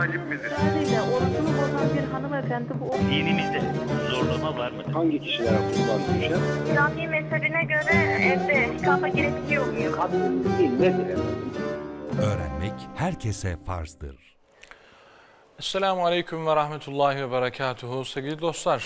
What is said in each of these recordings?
vacibimizdir. Haliyle orucunu bozan bir hanımefendi bu Dinimizde zorlama var mı? Hangi kişiler hakkından düşer? İslami mezhebine göre evde kafa girebiliyor muyum? Kadın değil nedir? Öğrenmek herkese farzdır. Esselamu Aleyküm ve Rahmetullahi ve Berekatuhu. Sevgili dostlar,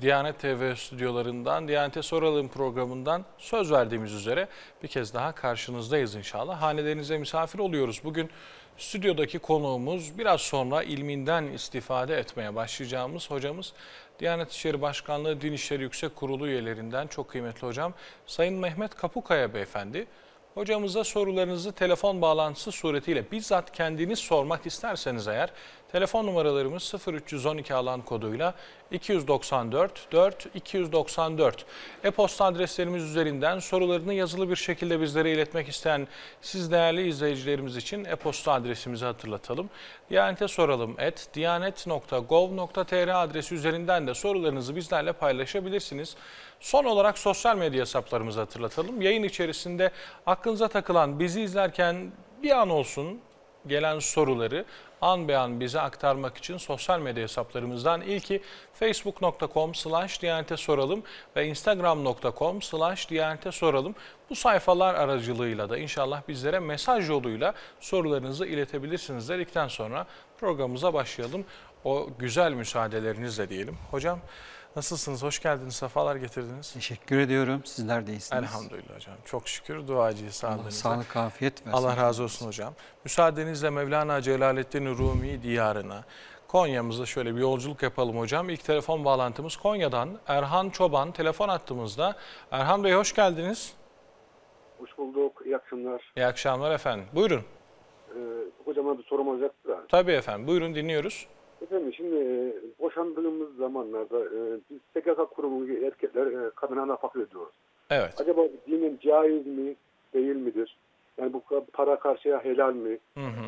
Diyanet TV stüdyolarından, Diyanet'e Soralım programından söz verdiğimiz üzere bir kez daha karşınızdayız inşallah. Hanelerinize misafir oluyoruz. Bugün Stüdyodaki konuğumuz biraz sonra ilminden istifade etmeye başlayacağımız hocamız Diyanet İşleri Başkanlığı Din İşleri Yüksek Kurulu üyelerinden çok kıymetli hocam Sayın Mehmet Kapukaya Beyefendi. Hocamıza sorularınızı telefon bağlantısı suretiyle bizzat kendiniz sormak isterseniz eğer Telefon numaralarımız 0312 alan koduyla 294 4 294. E-posta adreslerimiz üzerinden sorularını yazılı bir şekilde bizlere iletmek isteyen siz değerli izleyicilerimiz için e-posta adresimizi hatırlatalım. Diyanete soralım et diyanet.gov.tr adresi üzerinden de sorularınızı bizlerle paylaşabilirsiniz. Son olarak sosyal medya hesaplarımızı hatırlatalım. Yayın içerisinde aklınıza takılan bizi izlerken bir an olsun gelen soruları an be an bize aktarmak için sosyal medya hesaplarımızdan ilki facebook.com slash Soralım ve instagram.com slash Soralım. Bu sayfalar aracılığıyla da inşallah bizlere mesaj yoluyla sorularınızı iletebilirsiniz dedikten sonra programımıza başlayalım. O güzel müsaadelerinizle diyelim. Hocam... Nasılsınız? Hoş geldiniz. Sefalar getirdiniz. Teşekkür ediyorum. Sizler de iyisiniz. Elhamdülillah hocam. Çok şükür. Duacıyı Sağlığınıza. Sağlık, afiyet versin. Allah razı olsun hocam. Müsaadenizle Mevlana Celaleddin Rumi diyarına, Konya'mıza şöyle bir yolculuk yapalım hocam. İlk telefon bağlantımız Konya'dan. Erhan Çoban telefon attığımızda. Erhan Bey hoş geldiniz. Hoş bulduk. İyi akşamlar. İyi akşamlar efendim. Buyurun. Ee, hocama bir sorum olacaktı Tabii efendim. Buyurun dinliyoruz. Efendim şimdi e, boşandığımız zamanlarda e, biz PKK kurumu erkekler e, kadına nafaka ödüyoruz. Evet. Acaba dinin caiz mi değil midir? Yani bu para karşıya helal mi? Hı hı.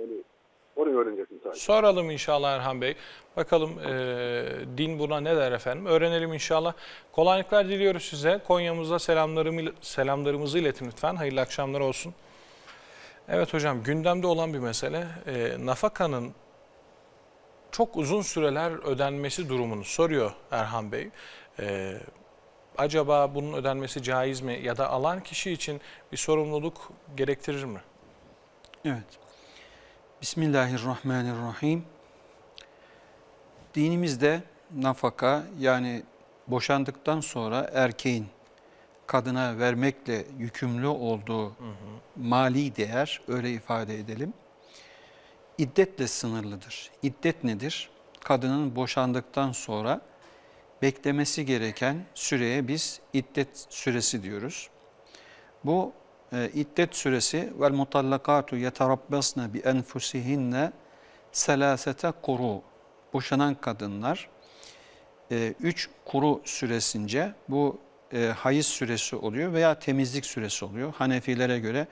Yani onu öğreneceksin sadece. Soralım inşallah Erhan Bey. Bakalım e, din buna ne der efendim? Öğrenelim inşallah. Kolaylıklar diliyoruz size. Konya'mıza selamlarımı, selamlarımızı iletin lütfen. Hayırlı akşamlar olsun. Evet hocam gündemde olan bir mesele. E, nafakanın çok uzun süreler ödenmesi durumunu soruyor Erhan Bey. Ee, acaba bunun ödenmesi caiz mi ya da alan kişi için bir sorumluluk gerektirir mi? Evet. Bismillahirrahmanirrahim. Dinimizde nafaka yani boşandıktan sonra erkeğin kadına vermekle yükümlü olduğu hı hı. mali değer öyle ifade edelim iddetle sınırlıdır. İddet nedir? Kadının boşandıktan sonra beklemesi gereken süreye biz iddet süresi diyoruz. Bu e, iddet süresi vel mutallakatu yeterabbasna bi enfusihinne selasete kuru. Boşanan kadınlar e, üç kuru süresince bu e, hayız süresi oluyor veya temizlik süresi oluyor. Hanefilere göre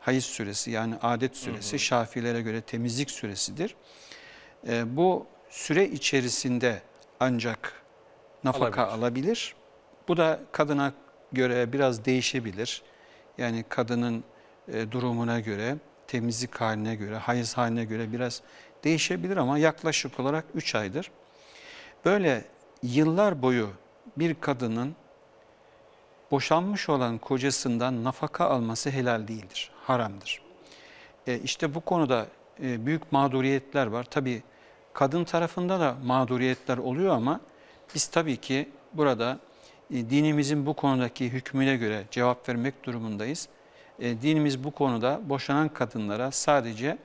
hayız süresi yani adet süresi hı hı. şafilere göre temizlik süresidir. E, bu süre içerisinde ancak nafaka alabilir. alabilir. Bu da kadına göre biraz değişebilir. Yani kadının e, durumuna göre, temizlik haline göre, hayız haline göre biraz değişebilir ama yaklaşık olarak 3 aydır. Böyle yıllar boyu bir kadının boşanmış olan kocasından nafaka alması helal değildir, haramdır. E, işte bu konuda e, büyük mağduriyetler var. Tabi kadın tarafında da mağduriyetler oluyor ama biz tabii ki burada e, dinimizin bu konudaki hükmüne göre cevap vermek durumundayız. E, dinimiz bu konuda boşanan kadınlara sadece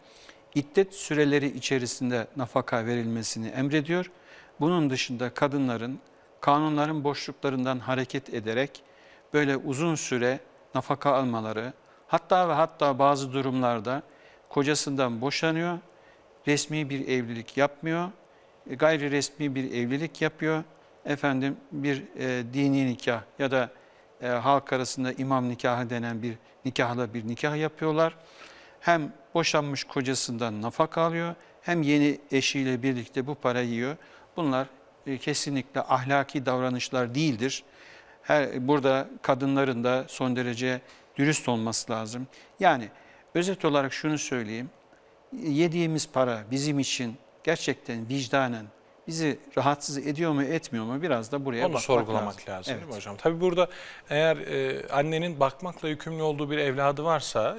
iddet süreleri içerisinde nafaka verilmesini emrediyor. Bunun dışında kadınların kanunların boşluklarından hareket ederek böyle uzun süre nafaka almaları, hatta ve hatta bazı durumlarda kocasından boşanıyor, resmi bir evlilik yapmıyor, e, gayri resmi bir evlilik yapıyor, efendim bir e, dini nikah ya da e, halk arasında imam nikahı denen bir nikahla bir nikah yapıyorlar. Hem boşanmış kocasından nafaka alıyor hem yeni eşiyle birlikte bu para yiyor. Bunlar e, kesinlikle ahlaki davranışlar değildir her, burada kadınların da son derece dürüst olması lazım. Yani özet olarak şunu söyleyeyim. Yediğimiz para bizim için gerçekten vicdanen bizi rahatsız ediyor mu etmiyor mu biraz da buraya Onu bakmak sorgulamak lazım. lazım evet. değil mi hocam? Tabii burada eğer e, annenin bakmakla yükümlü olduğu bir evladı varsa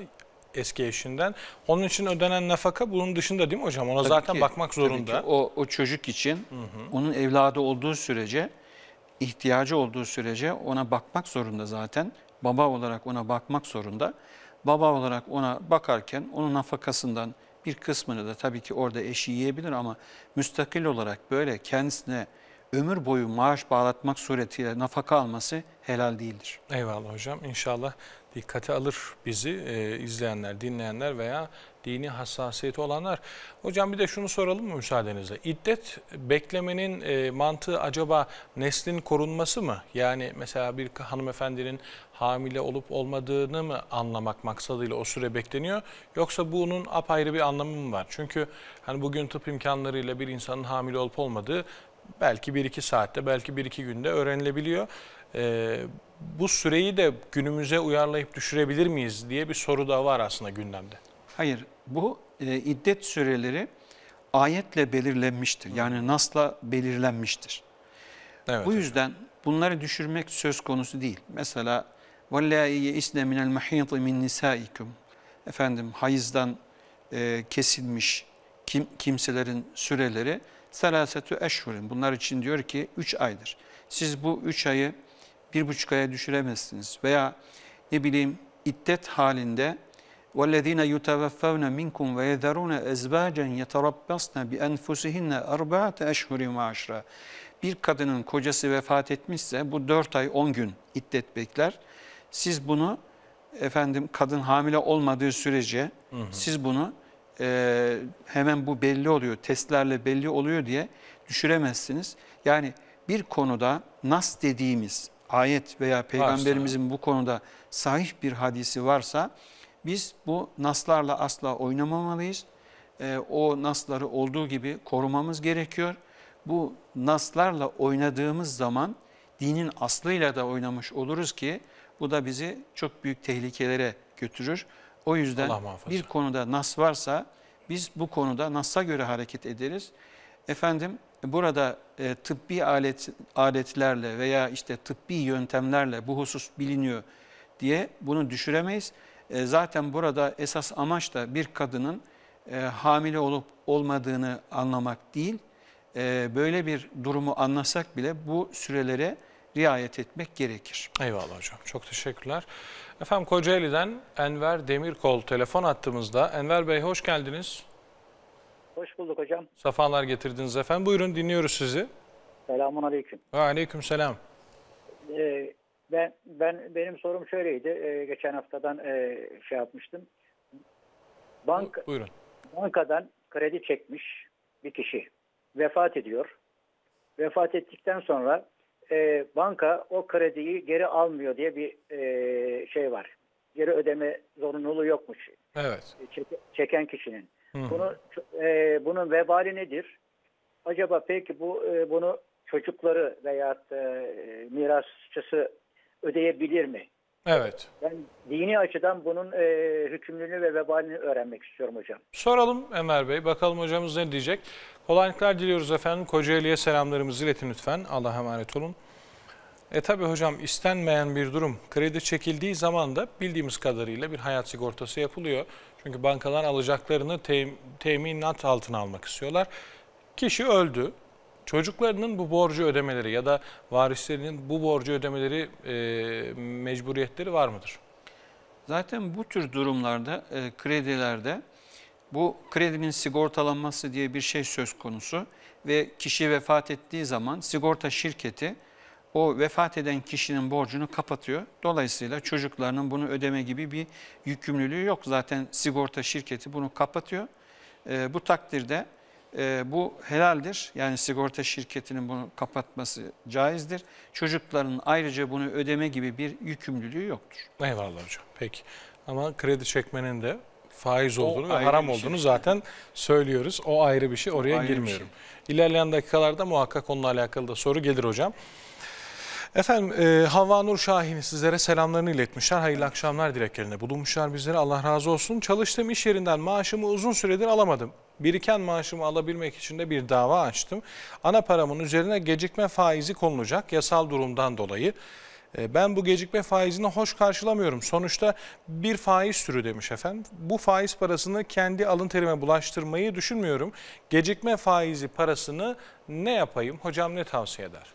eski eşinden onun için ödenen nafaka bunun dışında değil mi hocam? Ona tabii zaten ki, bakmak zorunda. Tabii ki o, o çocuk için hı hı. onun evladı olduğu sürece ihtiyacı olduğu sürece ona bakmak zorunda zaten. Baba olarak ona bakmak zorunda. Baba olarak ona bakarken onun nafakasından bir kısmını da tabii ki orada eşi yiyebilir ama müstakil olarak böyle kendisine ömür boyu maaş bağlatmak suretiyle nafaka alması helal değildir. Eyvallah hocam. İnşallah dikkate alır bizi e, izleyenler, dinleyenler veya dini hassasiyeti olanlar. Hocam bir de şunu soralım mı müsaadenizle? İddet beklemenin e, mantığı acaba neslin korunması mı? Yani mesela bir hanımefendinin hamile olup olmadığını mı anlamak maksadıyla o süre bekleniyor? Yoksa bunun apayrı bir anlamı mı var? Çünkü hani bugün tıp imkanlarıyla bir insanın hamile olup olmadığı belki 1-2 saatte, belki 1-2 günde öğrenilebiliyor. Ee, bu süreyi de günümüze uyarlayıp düşürebilir miyiz diye bir soru da var aslında gündemde. Hayır, bu e, iddet süreleri ayetle belirlenmiştir. Yani nasla belirlenmiştir. Evet, bu yüzden hocam. bunları düşürmek söz konusu değil. Mesela وَاللّٰهِ يَئِسْنَ مِنَ الْمَحِيطِ مِنْ نِسَائِكُمْ Efendim hayızdan e, kesilmiş kim, kimselerin süreleri selasetü eşhurin. Bunlar için diyor ki üç aydır. Siz bu üç ayı bir buçuk aya düşüremezsiniz. Veya ne bileyim iddet halinde وَالَّذ۪ينَ يُتَوَفَّوْنَ مِنْكُمْ وَيَذَرُونَ اَزْبَاجًا يَتَرَبَّصْنَ بِاَنْفُسِهِنَّ اَرْبَعَةَ اَشْهُرِ وَعَشْرًا Bir kadının kocası vefat etmişse bu 4 ay 10 gün iddet bekler. Siz bunu efendim kadın hamile olmadığı sürece hı hı. siz bunu e, hemen bu belli oluyor, testlerle belli oluyor diye düşüremezsiniz. Yani bir konuda nas dediğimiz ayet veya peygamberimizin varsa. bu konuda sahih bir hadisi varsa biz bu naslarla asla oynamamalıyız. E, o nasları olduğu gibi korumamız gerekiyor. Bu naslarla oynadığımız zaman dinin aslıyla da oynamış oluruz ki bu da bizi çok büyük tehlikelere götürür. O yüzden bir konuda nas varsa biz bu konuda nasa göre hareket ederiz. Efendim burada e, tıbbi alet aletlerle veya işte tıbbi yöntemlerle bu husus biliniyor diye bunu düşüremeyiz. E, zaten burada esas amaç da bir kadının e, hamile olup olmadığını anlamak değil, e, böyle bir durumu anlasak bile bu sürelere riayet etmek gerekir. Eyvallah hocam. Çok teşekkürler. Efendim Kocaeli'den Enver Demirkol telefon attığımızda. Enver Bey hoş geldiniz. Hoş bulduk hocam. Safalar getirdiniz efendim. Buyurun dinliyoruz sizi. Selamun aleyküm. aleyküm selam. Ee, ben, ben benim sorum şöyleydi. E, geçen haftadan e, şey yapmıştım. Bank, Buyurun. Bankadan kredi çekmiş bir kişi vefat ediyor. Vefat ettikten sonra e, banka o krediyi geri almıyor diye bir e, şey var. Geri ödeme zorunluluğu yokmuş. Evet. E, çek, çeken kişinin. Hı -hı. Bunu e, bunun vebali nedir? Acaba peki bu e, bunu çocukları veya e, mirasçısı ödeyebilir mi? Evet. Ben dini açıdan bunun e, hükümlülüğünü ve vebalini öğrenmek istiyorum hocam. Soralım Enver Bey. Bakalım hocamız ne diyecek. Kolaylıklar diliyoruz efendim. Kocaeli'ye selamlarımızı iletin lütfen. Allah'a emanet olun. E tabi hocam istenmeyen bir durum. Kredi çekildiği zaman da bildiğimiz kadarıyla bir hayat sigortası yapılıyor. Çünkü bankalar alacaklarını tem, teminat altına almak istiyorlar. Kişi öldü çocuklarının bu borcu ödemeleri ya da varislerinin bu borcu ödemeleri e, mecburiyetleri var mıdır? Zaten bu tür durumlarda e, kredilerde bu kredinin sigortalanması diye bir şey söz konusu ve kişi vefat ettiği zaman sigorta şirketi o vefat eden kişinin borcunu kapatıyor. Dolayısıyla çocuklarının bunu ödeme gibi bir yükümlülüğü yok. Zaten sigorta şirketi bunu kapatıyor. E, bu takdirde e, bu helaldir. Yani sigorta şirketinin bunu kapatması caizdir. Çocukların ayrıca bunu ödeme gibi bir yükümlülüğü yoktur. Eyvallah hocam. Peki. Ama kredi çekmenin de faiz olduğunu ve haram şey. olduğunu zaten söylüyoruz. O ayrı bir şey. Oraya ayrı girmiyorum. Şey. İlerleyen dakikalarda muhakkak onunla alakalı da soru gelir hocam. Efendim e, Havva Nur Şahin sizlere selamlarını iletmişler. Hayırlı akşamlar dileklerinde bulunmuşlar bizlere. Allah razı olsun. Çalıştığım iş yerinden maaşımı uzun süredir alamadım. Biriken maaşımı alabilmek için de bir dava açtım. Ana paramın üzerine gecikme faizi konulacak yasal durumdan dolayı. E, ben bu gecikme faizini hoş karşılamıyorum. Sonuçta bir faiz sürü demiş efendim. Bu faiz parasını kendi alın terime bulaştırmayı düşünmüyorum. Gecikme faizi parasını ne yapayım? Hocam ne tavsiye eder?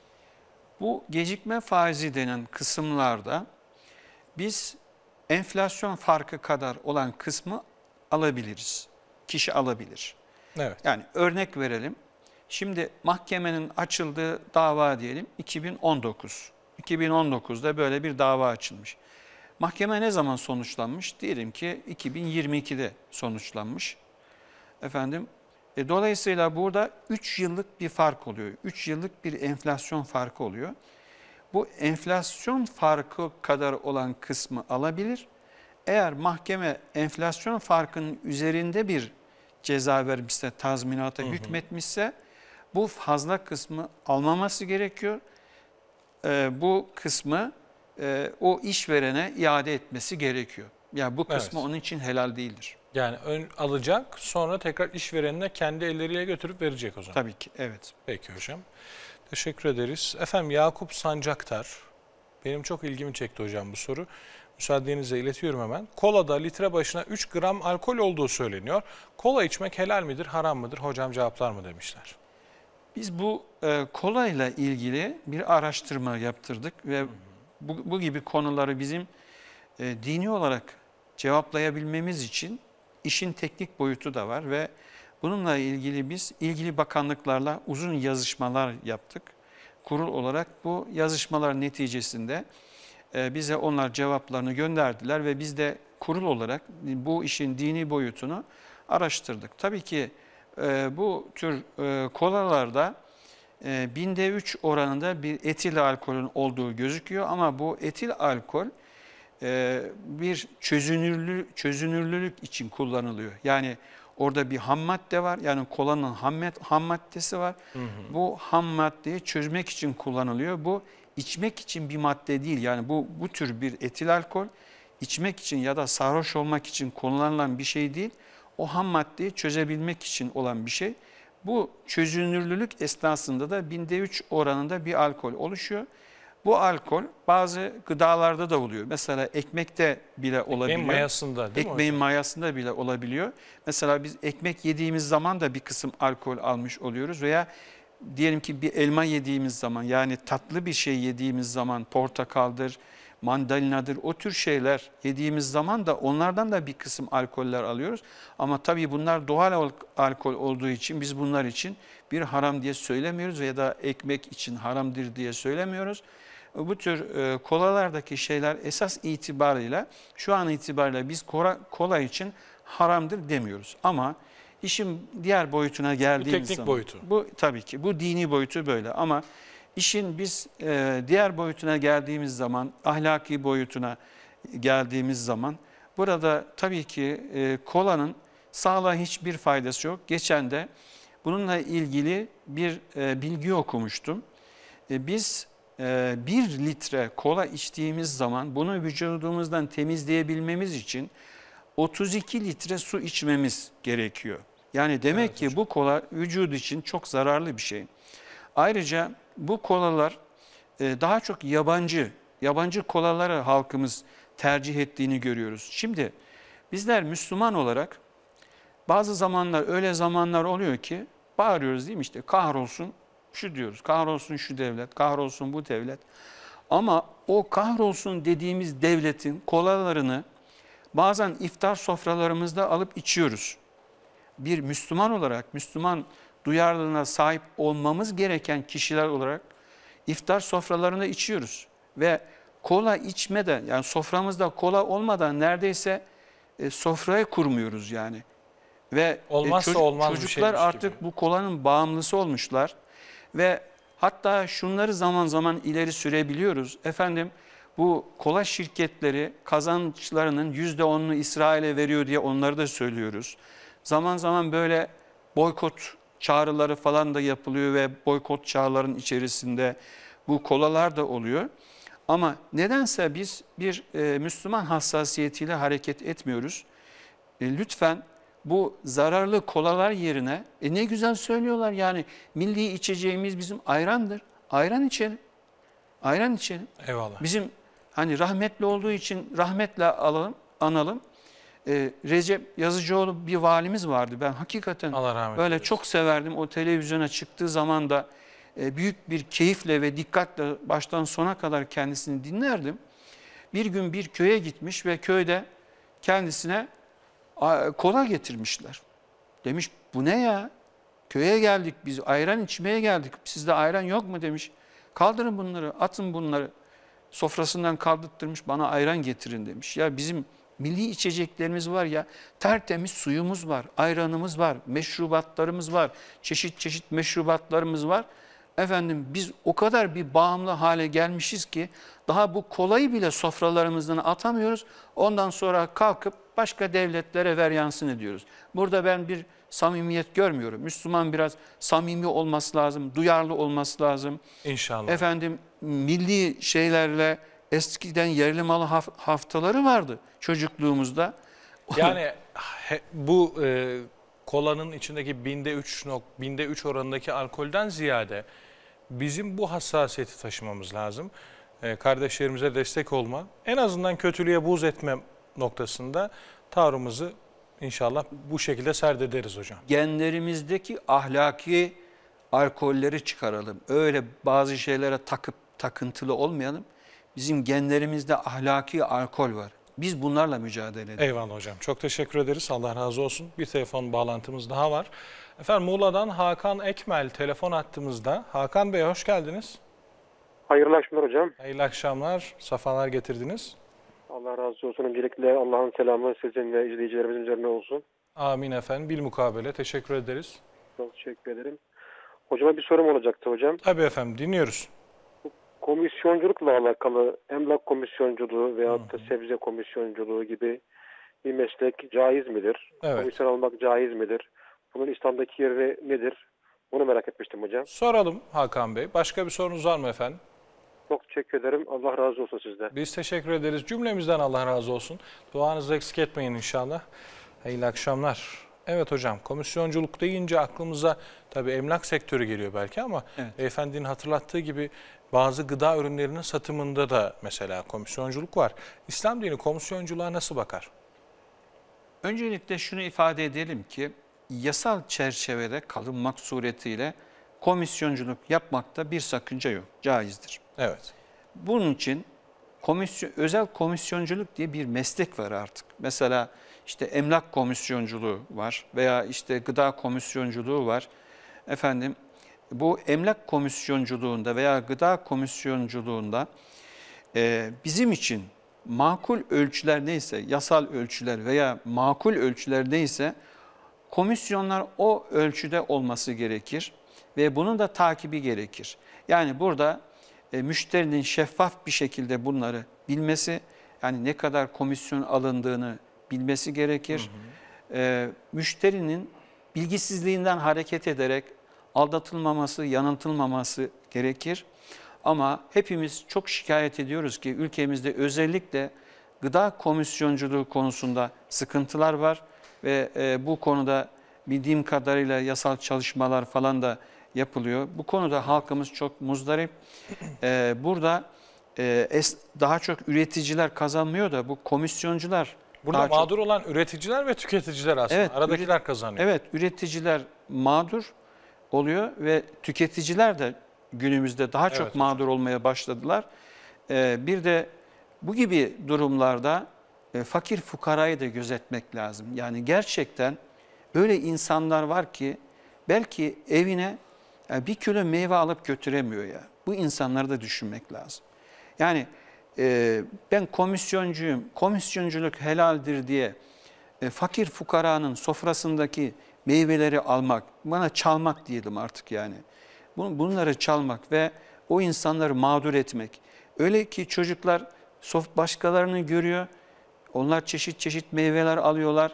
Bu gecikme faizi denen kısımlarda biz enflasyon farkı kadar olan kısmı alabiliriz kişi alabilir. Evet. Yani örnek verelim. Şimdi mahkemenin açıldığı dava diyelim 2019. 2019'da böyle bir dava açılmış. Mahkeme ne zaman sonuçlanmış? Diyelim ki 2022'de sonuçlanmış. Efendim e, dolayısıyla burada 3 yıllık bir fark oluyor. 3 yıllık bir enflasyon farkı oluyor. Bu enflasyon farkı kadar olan kısmı alabilir. Eğer mahkeme enflasyon farkının üzerinde bir ceza vermişse, tazminata hı hı. hükmetmişse bu fazla kısmı almaması gerekiyor. Ee, bu kısmı e, o işverene iade etmesi gerekiyor. Yani bu kısmı evet. onun için helal değildir. Yani ön alacak sonra tekrar işverenine kendi elleriyle götürüp verecek o zaman. Tabii ki evet. Peki hocam. Teşekkür ederiz. Efendim Yakup Sancaktar. Benim çok ilgimi çekti hocam bu soru müsaadenizle iletiyorum hemen. Kolada litre başına 3 gram alkol olduğu söyleniyor. Kola içmek helal midir, haram mıdır? Hocam cevaplar mı demişler. Biz bu e, kolayla ilgili bir araştırma yaptırdık ve bu, bu gibi konuları bizim e, dini olarak cevaplayabilmemiz için işin teknik boyutu da var ve bununla ilgili biz ilgili bakanlıklarla uzun yazışmalar yaptık. Kurul olarak bu yazışmalar neticesinde e, bize onlar cevaplarını gönderdiler ve biz de kurul olarak bu işin dini boyutunu araştırdık. Tabii ki e, bu tür e, kolalarda binde 3 oranında bir etil alkolün olduğu gözüküyor ama bu etil alkol bir çözünürlü, çözünürlülük için kullanılıyor. Yani orada bir ham madde var yani kolanın ham, maddesi var. Hı hı. Bu ham maddeyi çözmek için kullanılıyor. Bu içmek için bir madde değil. Yani bu, bu tür bir etil alkol içmek için ya da sarhoş olmak için kullanılan bir şey değil. O ham maddeyi çözebilmek için olan bir şey. Bu çözünürlülük esnasında da binde 3 oranında bir alkol oluşuyor. Bu alkol bazı gıdalarda da oluyor. Mesela ekmekte bile olabiliyor. Ekmeğin mayasında değil Ekmeğin mi mayasında bile olabiliyor. Mesela biz ekmek yediğimiz zaman da bir kısım alkol almış oluyoruz veya diyelim ki bir elma yediğimiz zaman yani tatlı bir şey yediğimiz zaman portakaldır, mandalinadır o tür şeyler yediğimiz zaman da onlardan da bir kısım alkoller alıyoruz. Ama tabii bunlar doğal alkol olduğu için biz bunlar için bir haram diye söylemiyoruz veya da ekmek için haramdır diye söylemiyoruz. Bu tür e, kolalardaki şeyler esas itibarıyla şu an itibariyle biz kola, için haramdır demiyoruz. Ama İşin diğer boyutuna geldiğimiz bu teknik zaman. boyutu. Bu tabii ki bu dini boyutu böyle ama işin biz e, diğer boyutuna geldiğimiz zaman, ahlaki boyutuna geldiğimiz zaman burada tabii ki e, kolanın sağlığa hiçbir faydası yok. Geçen de bununla ilgili bir e, bilgi okumuştum. E, biz e, bir litre kola içtiğimiz zaman bunu vücudumuzdan temizleyebilmemiz için 32 litre su içmemiz gerekiyor. Yani demek evet, ki hocam. bu kola vücud için çok zararlı bir şey. Ayrıca bu kolalar e, daha çok yabancı, yabancı kolalara halkımız tercih ettiğini görüyoruz. Şimdi bizler Müslüman olarak bazı zamanlar öyle zamanlar oluyor ki bağırıyoruz değil mi işte kahrolsun şu diyoruz, kahrolsun şu devlet, kahrolsun bu devlet. Ama o kahrolsun dediğimiz devletin kolalarını bazen iftar sofralarımızda alıp içiyoruz. Bir Müslüman olarak, Müslüman duyarlılığına sahip olmamız gereken kişiler olarak iftar sofralarında içiyoruz. Ve kola içmeden, yani soframızda kola olmadan neredeyse e, sofrayı kurmuyoruz yani. Ve e, Olmazsa e, çocuk, olmaz çocuklar artık gibi. bu kolanın bağımlısı olmuşlar. Ve hatta şunları zaman zaman ileri sürebiliyoruz. Efendim bu kola şirketleri kazançlarının yüzde onunu İsrail'e veriyor diye onları da söylüyoruz. Zaman zaman böyle boykot çağrıları falan da yapılıyor ve boykot çağrıların içerisinde bu kolalar da oluyor. Ama nedense biz bir e, Müslüman hassasiyetiyle hareket etmiyoruz. E, lütfen bu zararlı kolalar yerine e, ne güzel söylüyorlar yani milli içeceğimiz bizim ayrandır. Ayran içelim. Ayran içelim. Eyvallah. Bizim Hani rahmetli olduğu için rahmetle alalım, analım. E, Recep Yazıcıoğlu bir valimiz vardı. Ben hakikaten böyle çok severdim. O televizyona çıktığı zaman da e, büyük bir keyifle ve dikkatle baştan sona kadar kendisini dinlerdim. Bir gün bir köye gitmiş ve köyde kendisine kola getirmişler. Demiş bu ne ya? Köye geldik biz ayran içmeye geldik. Sizde ayran yok mu demiş. Kaldırın bunları atın bunları sofrasından kaldırttırmış bana ayran getirin demiş. Ya bizim milli içeceklerimiz var ya tertemiz suyumuz var, ayranımız var, meşrubatlarımız var, çeşit çeşit meşrubatlarımız var. Efendim biz o kadar bir bağımlı hale gelmişiz ki daha bu kolayı bile sofralarımızdan atamıyoruz. Ondan sonra kalkıp başka devletlere ver veryansın ediyoruz. Burada ben bir samimiyet görmüyorum. Müslüman biraz samimi olması lazım, duyarlı olması lazım. İnşallah. Efendim milli şeylerle eskiden yerli malı haftaları vardı çocukluğumuzda. Yani he, bu e, kolanın içindeki binde 3 nok, binde 3 oranındaki alkolden ziyade bizim bu hassasiyeti taşımamız lazım. E, kardeşlerimize destek olma, en azından kötülüğe buz etme noktasında tavrımızı inşallah bu şekilde serdederiz hocam. Genlerimizdeki ahlaki alkolleri çıkaralım. Öyle bazı şeylere takıp takıntılı olmayalım. Bizim genlerimizde ahlaki alkol var. Biz bunlarla mücadele edelim. Eyvallah hocam. Çok teşekkür ederiz. Allah razı olsun. Bir telefon bağlantımız daha var. Efendim Muğla'dan Hakan Ekmel telefon attığımızda. Hakan Bey hoş geldiniz. Hayırlı akşamlar hocam. Hayırlı akşamlar. Safalar getirdiniz. Allah razı olsun. Öncelikle Allah'ın selamı sizin ve izleyicilerimizin üzerine olsun. Amin efendim. bir mukabele. Teşekkür ederiz. Çok teşekkür ederim. Hocama bir sorum olacaktı hocam. Tabii efendim. Dinliyoruz komisyonculukla alakalı emlak komisyonculuğu veyahut da sebze komisyonculuğu gibi bir meslek caiz midir? Evet. Komisyon almak caiz midir? Bunun İslam'daki yeri nedir? Bunu merak etmiştim hocam. Soralım Hakan Bey. Başka bir sorunuz var mı efendim? Çok teşekkür ederim. Allah razı olsun sizden. Biz teşekkür ederiz. Cümlemizden Allah razı olsun. Duanızı eksik etmeyin inşallah. Hayırlı akşamlar. Evet hocam komisyonculuk deyince aklımıza tabii emlak sektörü geliyor belki ama evet. efendinin hatırlattığı gibi bazı gıda ürünlerinin satımında da mesela komisyonculuk var. İslam dini komisyonculuğa nasıl bakar? Öncelikle şunu ifade edelim ki yasal çerçevede kalınmak suretiyle komisyonculuk yapmakta bir sakınca yok, caizdir. Evet. Bunun için komisyon, özel komisyonculuk diye bir meslek var artık. Mesela işte emlak komisyonculuğu var veya işte gıda komisyonculuğu var. Efendim bu emlak komisyonculuğunda veya gıda komisyonculuğunda e, bizim için makul ölçüler neyse, yasal ölçüler veya makul ölçüler neyse komisyonlar o ölçüde olması gerekir ve bunun da takibi gerekir. Yani burada e, müşterinin şeffaf bir şekilde bunları bilmesi, yani ne kadar komisyon alındığını bilmesi gerekir. Hı hı. E, müşterinin bilgisizliğinden hareket ederek aldatılmaması, yanıltılmaması gerekir. Ama hepimiz çok şikayet ediyoruz ki ülkemizde özellikle gıda komisyonculuğu konusunda sıkıntılar var ve e, bu konuda bildiğim kadarıyla yasal çalışmalar falan da yapılıyor. Bu konuda halkımız çok muzdarip. E, burada e, es, daha çok üreticiler kazanmıyor da bu komisyoncular Burada mağdur çok... olan üreticiler ve tüketiciler aslında. Evet, Aradakiler üret... kazanıyor. Evet, üreticiler mağdur oluyor ve tüketiciler de günümüzde daha çok mağdur olmaya başladılar. Ee, bir de bu gibi durumlarda e, fakir fukarayı da gözetmek lazım. Yani gerçekten öyle insanlar var ki belki evine e, bir kilo meyve alıp götüremiyor ya. Bu insanları da düşünmek lazım. Yani e, ben komisyoncuyum, komisyonculuk helaldir diye fakir fukaranın sofrasındaki meyveleri almak, bana çalmak diyelim artık yani. Bunları çalmak ve o insanları mağdur etmek. Öyle ki çocuklar soft başkalarını görüyor, onlar çeşit çeşit meyveler alıyorlar.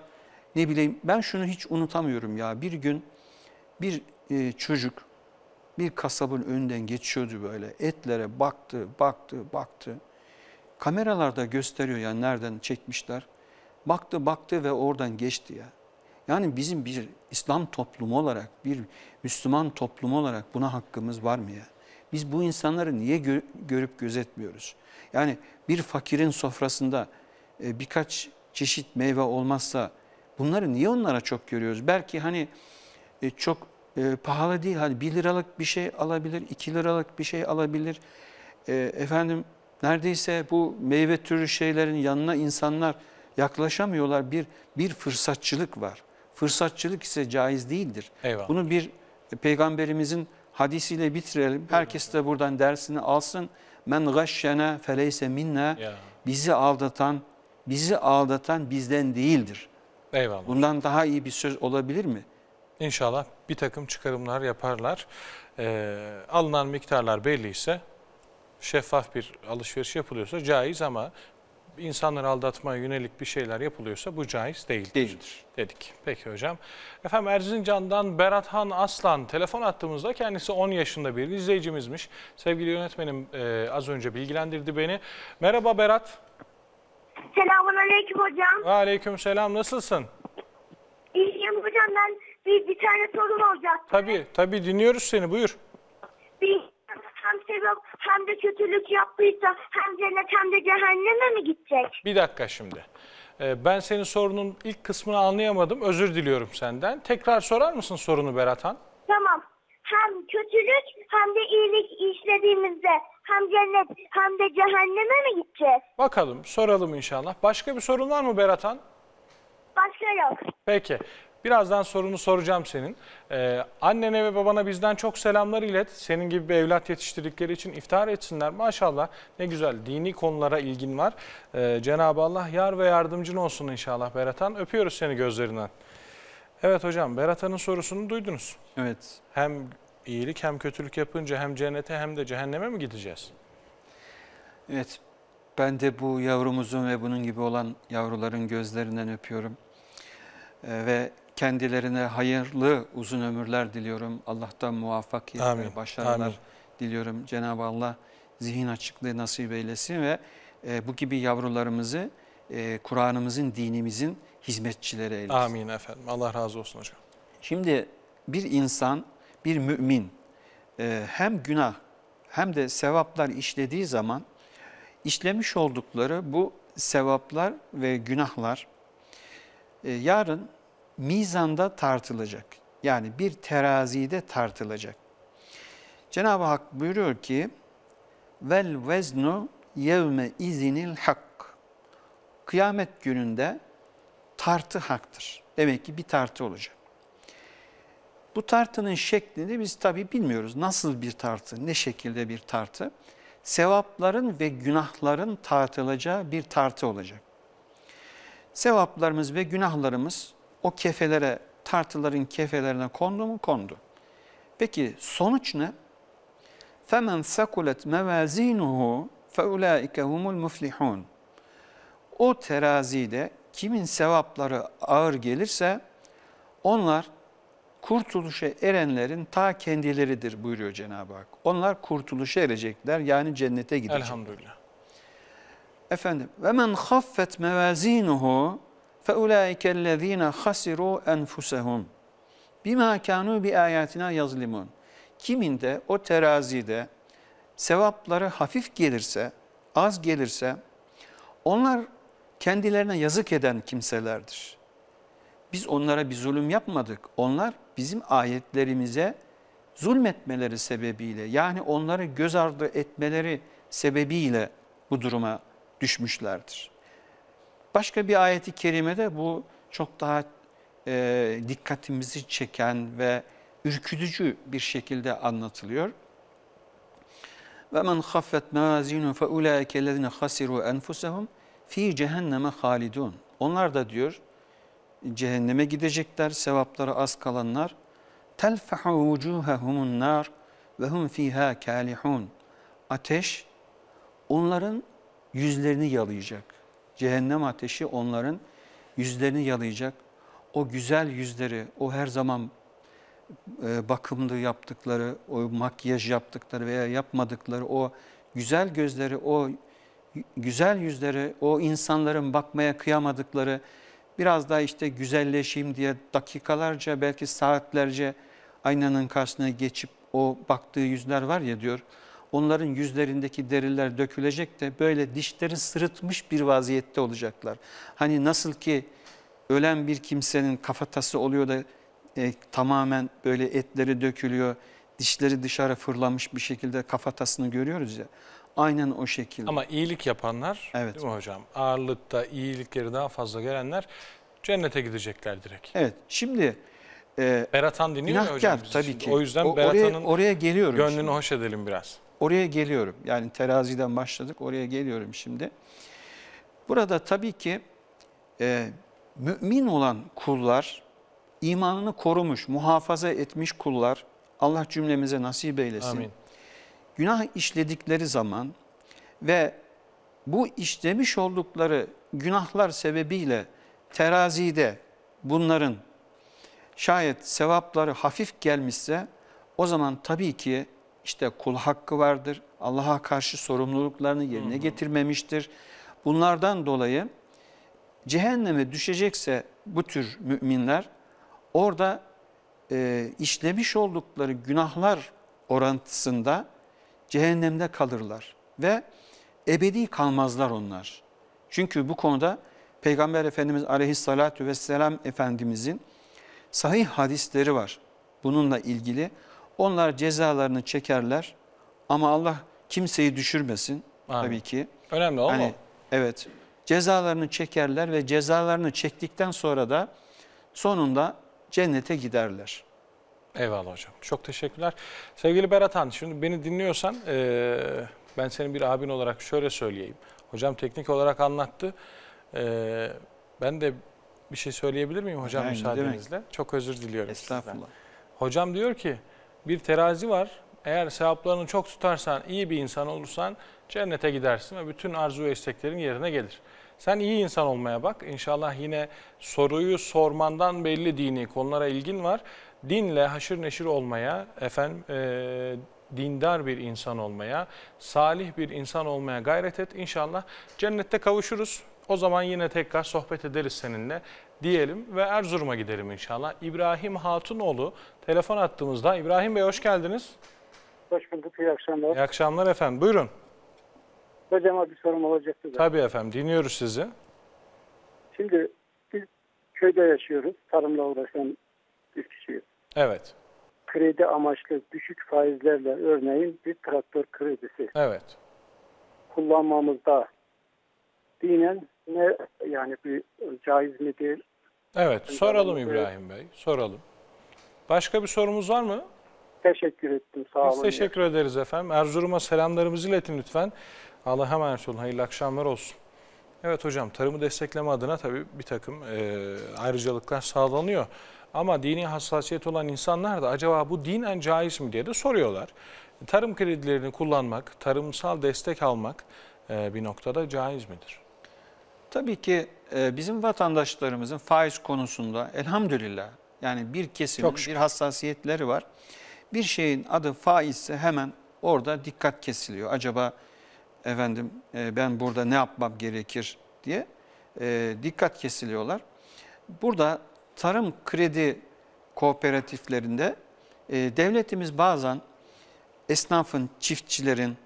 Ne bileyim ben şunu hiç unutamıyorum ya bir gün bir e, çocuk bir kasabın önünden geçiyordu böyle etlere baktı baktı baktı. Kameralarda gösteriyor ya nereden çekmişler. Baktı baktı ve oradan geçti ya. Yani bizim bir İslam toplumu olarak, bir Müslüman toplumu olarak buna hakkımız var mı ya? Biz bu insanları niye görüp gözetmiyoruz? Yani bir fakirin sofrasında e, birkaç çeşit meyve olmazsa bunları niye onlara çok görüyoruz? Belki hani e, çok e, pahalı değil, hani 1 liralık bir şey alabilir, 2 liralık bir şey alabilir. efendim neredeyse bu meyve türü şeylerin yanına insanlar yaklaşamıyorlar. Bir, bir fırsatçılık var. Fırsatçılık ise caiz değildir. Eyvallah. Bunu bir peygamberimizin hadisiyle bitirelim. Herkes de buradan dersini alsın. Men gashyana feleyse minna. Bizi aldatan, bizi aldatan bizden değildir. Eyvallah. Bundan daha iyi bir söz olabilir mi? İnşallah bir takım çıkarımlar yaparlar. Ee, alınan miktarlar belli ise şeffaf bir alışveriş yapılıyorsa caiz ama insanları aldatmaya yönelik bir şeyler yapılıyorsa bu caiz değildir. Değildir. Dedik. Peki hocam. Efendim Erzincan'dan Berat Han Aslan telefon attığımızda kendisi 10 yaşında bir izleyicimizmiş. Sevgili yönetmenim e, az önce bilgilendirdi beni. Merhaba Berat. Selamun aleyküm hocam. Aleyküm selam. Nasılsın? İyiyim hocam ben bir, bir tane sorum olacak. Tabii tabii dinliyoruz seni buyur. Bir tam sebep hem de kötülük yaptıysa hem cennet hem de cehenneme mi gidecek? Bir dakika şimdi. Ee, ben senin sorunun ilk kısmını anlayamadım. Özür diliyorum senden. Tekrar sorar mısın sorunu Berat Han? Tamam. Hem kötülük hem de iyilik işlediğimizde hem cennet hem de cehenneme mi gideceğiz? Bakalım soralım inşallah. Başka bir sorun var mı Berat Han? Başka yok. Peki. Birazdan sorunu soracağım senin. Ee, annene ve babana bizden çok selamlar ilet. Senin gibi bir evlat yetiştirdikleri için iftar etsinler. Maşallah ne güzel dini konulara ilgin var. Ee, Cenab-ı Allah yar ve yardımcın olsun inşallah Beratan. Öpüyoruz seni gözlerinden. Evet hocam Beratan'ın sorusunu duydunuz. Evet. Hem iyilik hem kötülük yapınca hem cennete hem de cehenneme mi gideceğiz? Evet ben de bu yavrumuzun ve bunun gibi olan yavruların gözlerinden öpüyorum. Ee, ve Kendilerine hayırlı uzun ömürler diliyorum. Allah'tan muvaffakiyet ve başarılar Amin. diliyorum. Cenab-ı Allah zihin açıklığı nasip eylesin ve e, bu gibi yavrularımızı e, Kur'an'ımızın, dinimizin hizmetçileri eylesin. Amin efendim. Allah razı olsun hocam. Şimdi bir insan, bir mümin e, hem günah hem de sevaplar işlediği zaman işlemiş oldukları bu sevaplar ve günahlar e, yarın mizanda tartılacak. Yani bir terazide tartılacak. Cenab-ı Hak buyuruyor ki vel veznu yevme izinil hak. Kıyamet gününde tartı haktır. Demek ki bir tartı olacak. Bu tartının şeklini biz tabi bilmiyoruz. Nasıl bir tartı, ne şekilde bir tartı? Sevapların ve günahların tartılacağı bir tartı olacak. Sevaplarımız ve günahlarımız o kefelere, tartıların kefelerine kondu mu? Kondu. Peki sonuç ne? فَمَنْ سَكُلَتْ مَوَازِينُهُ فَاُولَٰئِكَ هُمُ الْمُفْلِحُونَ O terazide kimin sevapları ağır gelirse onlar kurtuluşa erenlerin ta kendileridir buyuruyor Cenab-ı Hak. Onlar kurtuluşa erecekler yani cennete gidecekler. Elhamdülillah. Efendim ve men haffet فَاُولَٰئِكَ الَّذ۪ينَ خَسِرُوا اَنْفُسَهُمْ بِمَا كَانُوا بِآيَاتِنَا يَظْلِمُونَ Kiminde o terazide sevapları hafif gelirse, az gelirse onlar kendilerine yazık eden kimselerdir. Biz onlara bir zulüm yapmadık. Onlar bizim ayetlerimize zulmetmeleri sebebiyle yani onları göz ardı etmeleri sebebiyle bu duruma düşmüşlerdir.'' Başka bir ayeti kerimede bu çok daha e, dikkatimizi çeken ve ürkütücü bir şekilde anlatılıyor. Ve men khaffet mevazinu fa ulaike lezine khasiru enfusehum fi cehenneme halidun. Onlar da diyor cehenneme gidecekler sevapları az kalanlar. Telfehu vucuhehumun nar ve hum fiha kalihun. Ateş onların yüzlerini yalayacak. Cehennem ateşi onların yüzlerini yalayacak. O güzel yüzleri, o her zaman e, bakımlı yaptıkları, o makyaj yaptıkları veya yapmadıkları o güzel gözleri, o güzel yüzleri, o insanların bakmaya kıyamadıkları, biraz daha işte güzelleşeyim diye dakikalarca belki saatlerce aynanın karşısına geçip o baktığı yüzler var ya diyor. Onların yüzlerindeki deriler dökülecek de böyle dişleri sırıtmış bir vaziyette olacaklar. Hani nasıl ki ölen bir kimsenin kafatası oluyor da e, tamamen böyle etleri dökülüyor, dişleri dışarı fırlamış bir şekilde kafatasını görüyoruz ya. Aynen o şekilde. Ama iyilik yapanlar evet. değil mi hocam? Ağırlıkta iyilikleri daha fazla gelenler cennete gidecekler direkt. Evet şimdi... E, Beratan dinliyor günahkar, hocam? Tabii ki. O yüzden Beratanın oraya, oraya gönlünü şimdi. hoş edelim biraz. Oraya geliyorum. Yani teraziden başladık, oraya geliyorum şimdi. Burada tabii ki e, mümin olan kullar, imanını korumuş, muhafaza etmiş kullar, Allah cümlemize nasip eylesin. Amin. Günah işledikleri zaman ve bu işlemiş oldukları günahlar sebebiyle terazide bunların şayet sevapları hafif gelmişse o zaman tabii ki işte kul hakkı vardır. Allah'a karşı sorumluluklarını yerine hı hı. getirmemiştir. Bunlardan dolayı cehenneme düşecekse bu tür müminler orada e, işlemiş oldukları günahlar orantısında cehennemde kalırlar ve ebedi kalmazlar onlar. Çünkü bu konuda Peygamber Efendimiz Aleyhisselatü Vesselam Efendimizin sahih hadisleri var bununla ilgili. Onlar cezalarını çekerler ama Allah kimseyi düşürmesin Aynen. tabii ki. Önemli hani o hani, Evet cezalarını çekerler ve cezalarını çektikten sonra da sonunda cennete giderler. Eyvallah hocam. Çok teşekkürler. Sevgili Berat Beratan şimdi beni dinliyorsan e, ben senin bir abin olarak şöyle söyleyeyim. Hocam teknik olarak anlattı. E, ben de bir şey söyleyebilir miyim hocam yani, müsaadenizle? Çok özür diliyorum Estağfurullah. Sizden. Hocam diyor ki bir terazi var. Eğer sevaplarını çok tutarsan, iyi bir insan olursan cennete gidersin ve bütün arzu ve isteklerin yerine gelir. Sen iyi insan olmaya bak. İnşallah yine soruyu sormandan belli dini konulara ilgin var. Dinle haşır neşir olmaya, efendim e, dindar bir insan olmaya, salih bir insan olmaya gayret et. İnşallah cennette kavuşuruz. O zaman yine tekrar sohbet ederiz seninle diyelim ve Erzurum'a gidelim inşallah. İbrahim Hatunoğlu telefon attığımızda. İbrahim Bey hoş geldiniz. Hoş bulduk. iyi akşamlar. İyi akşamlar efendim. Buyurun. Hocama bir sorum olacak Da. Tabii efendim. Dinliyoruz sizi. Şimdi biz köyde yaşıyoruz. Tarımla uğraşan bir kişiyiz. Evet. Kredi amaçlı düşük faizlerle örneğin bir traktör kredisi. Evet. Kullanmamızda dinen ne yani bir caiz mi değil? Evet soralım İbrahim Bey soralım. Başka bir sorumuz var mı? Teşekkür ettim sağ olun. Biz teşekkür ya. ederiz efendim. Erzurum'a selamlarımızı iletin lütfen. Allah'a emanet olun. Hayırlı akşamlar olsun. Evet hocam tarımı destekleme adına tabii bir takım e, ayrıcalıklar sağlanıyor. Ama dini hassasiyet olan insanlar da acaba bu dinen caiz mi diye de soruyorlar. Tarım kredilerini kullanmak, tarımsal destek almak e, bir noktada caiz midir? Tabii ki e, bizim vatandaşlarımızın faiz konusunda elhamdülillah yani bir kesim bir hassasiyetleri var. Bir şeyin adı faizse hemen orada dikkat kesiliyor. Acaba efendim e, ben burada ne yapmam gerekir diye e, dikkat kesiliyorlar. Burada tarım kredi kooperatiflerinde devletimiz bazen esnafın, çiftçilerin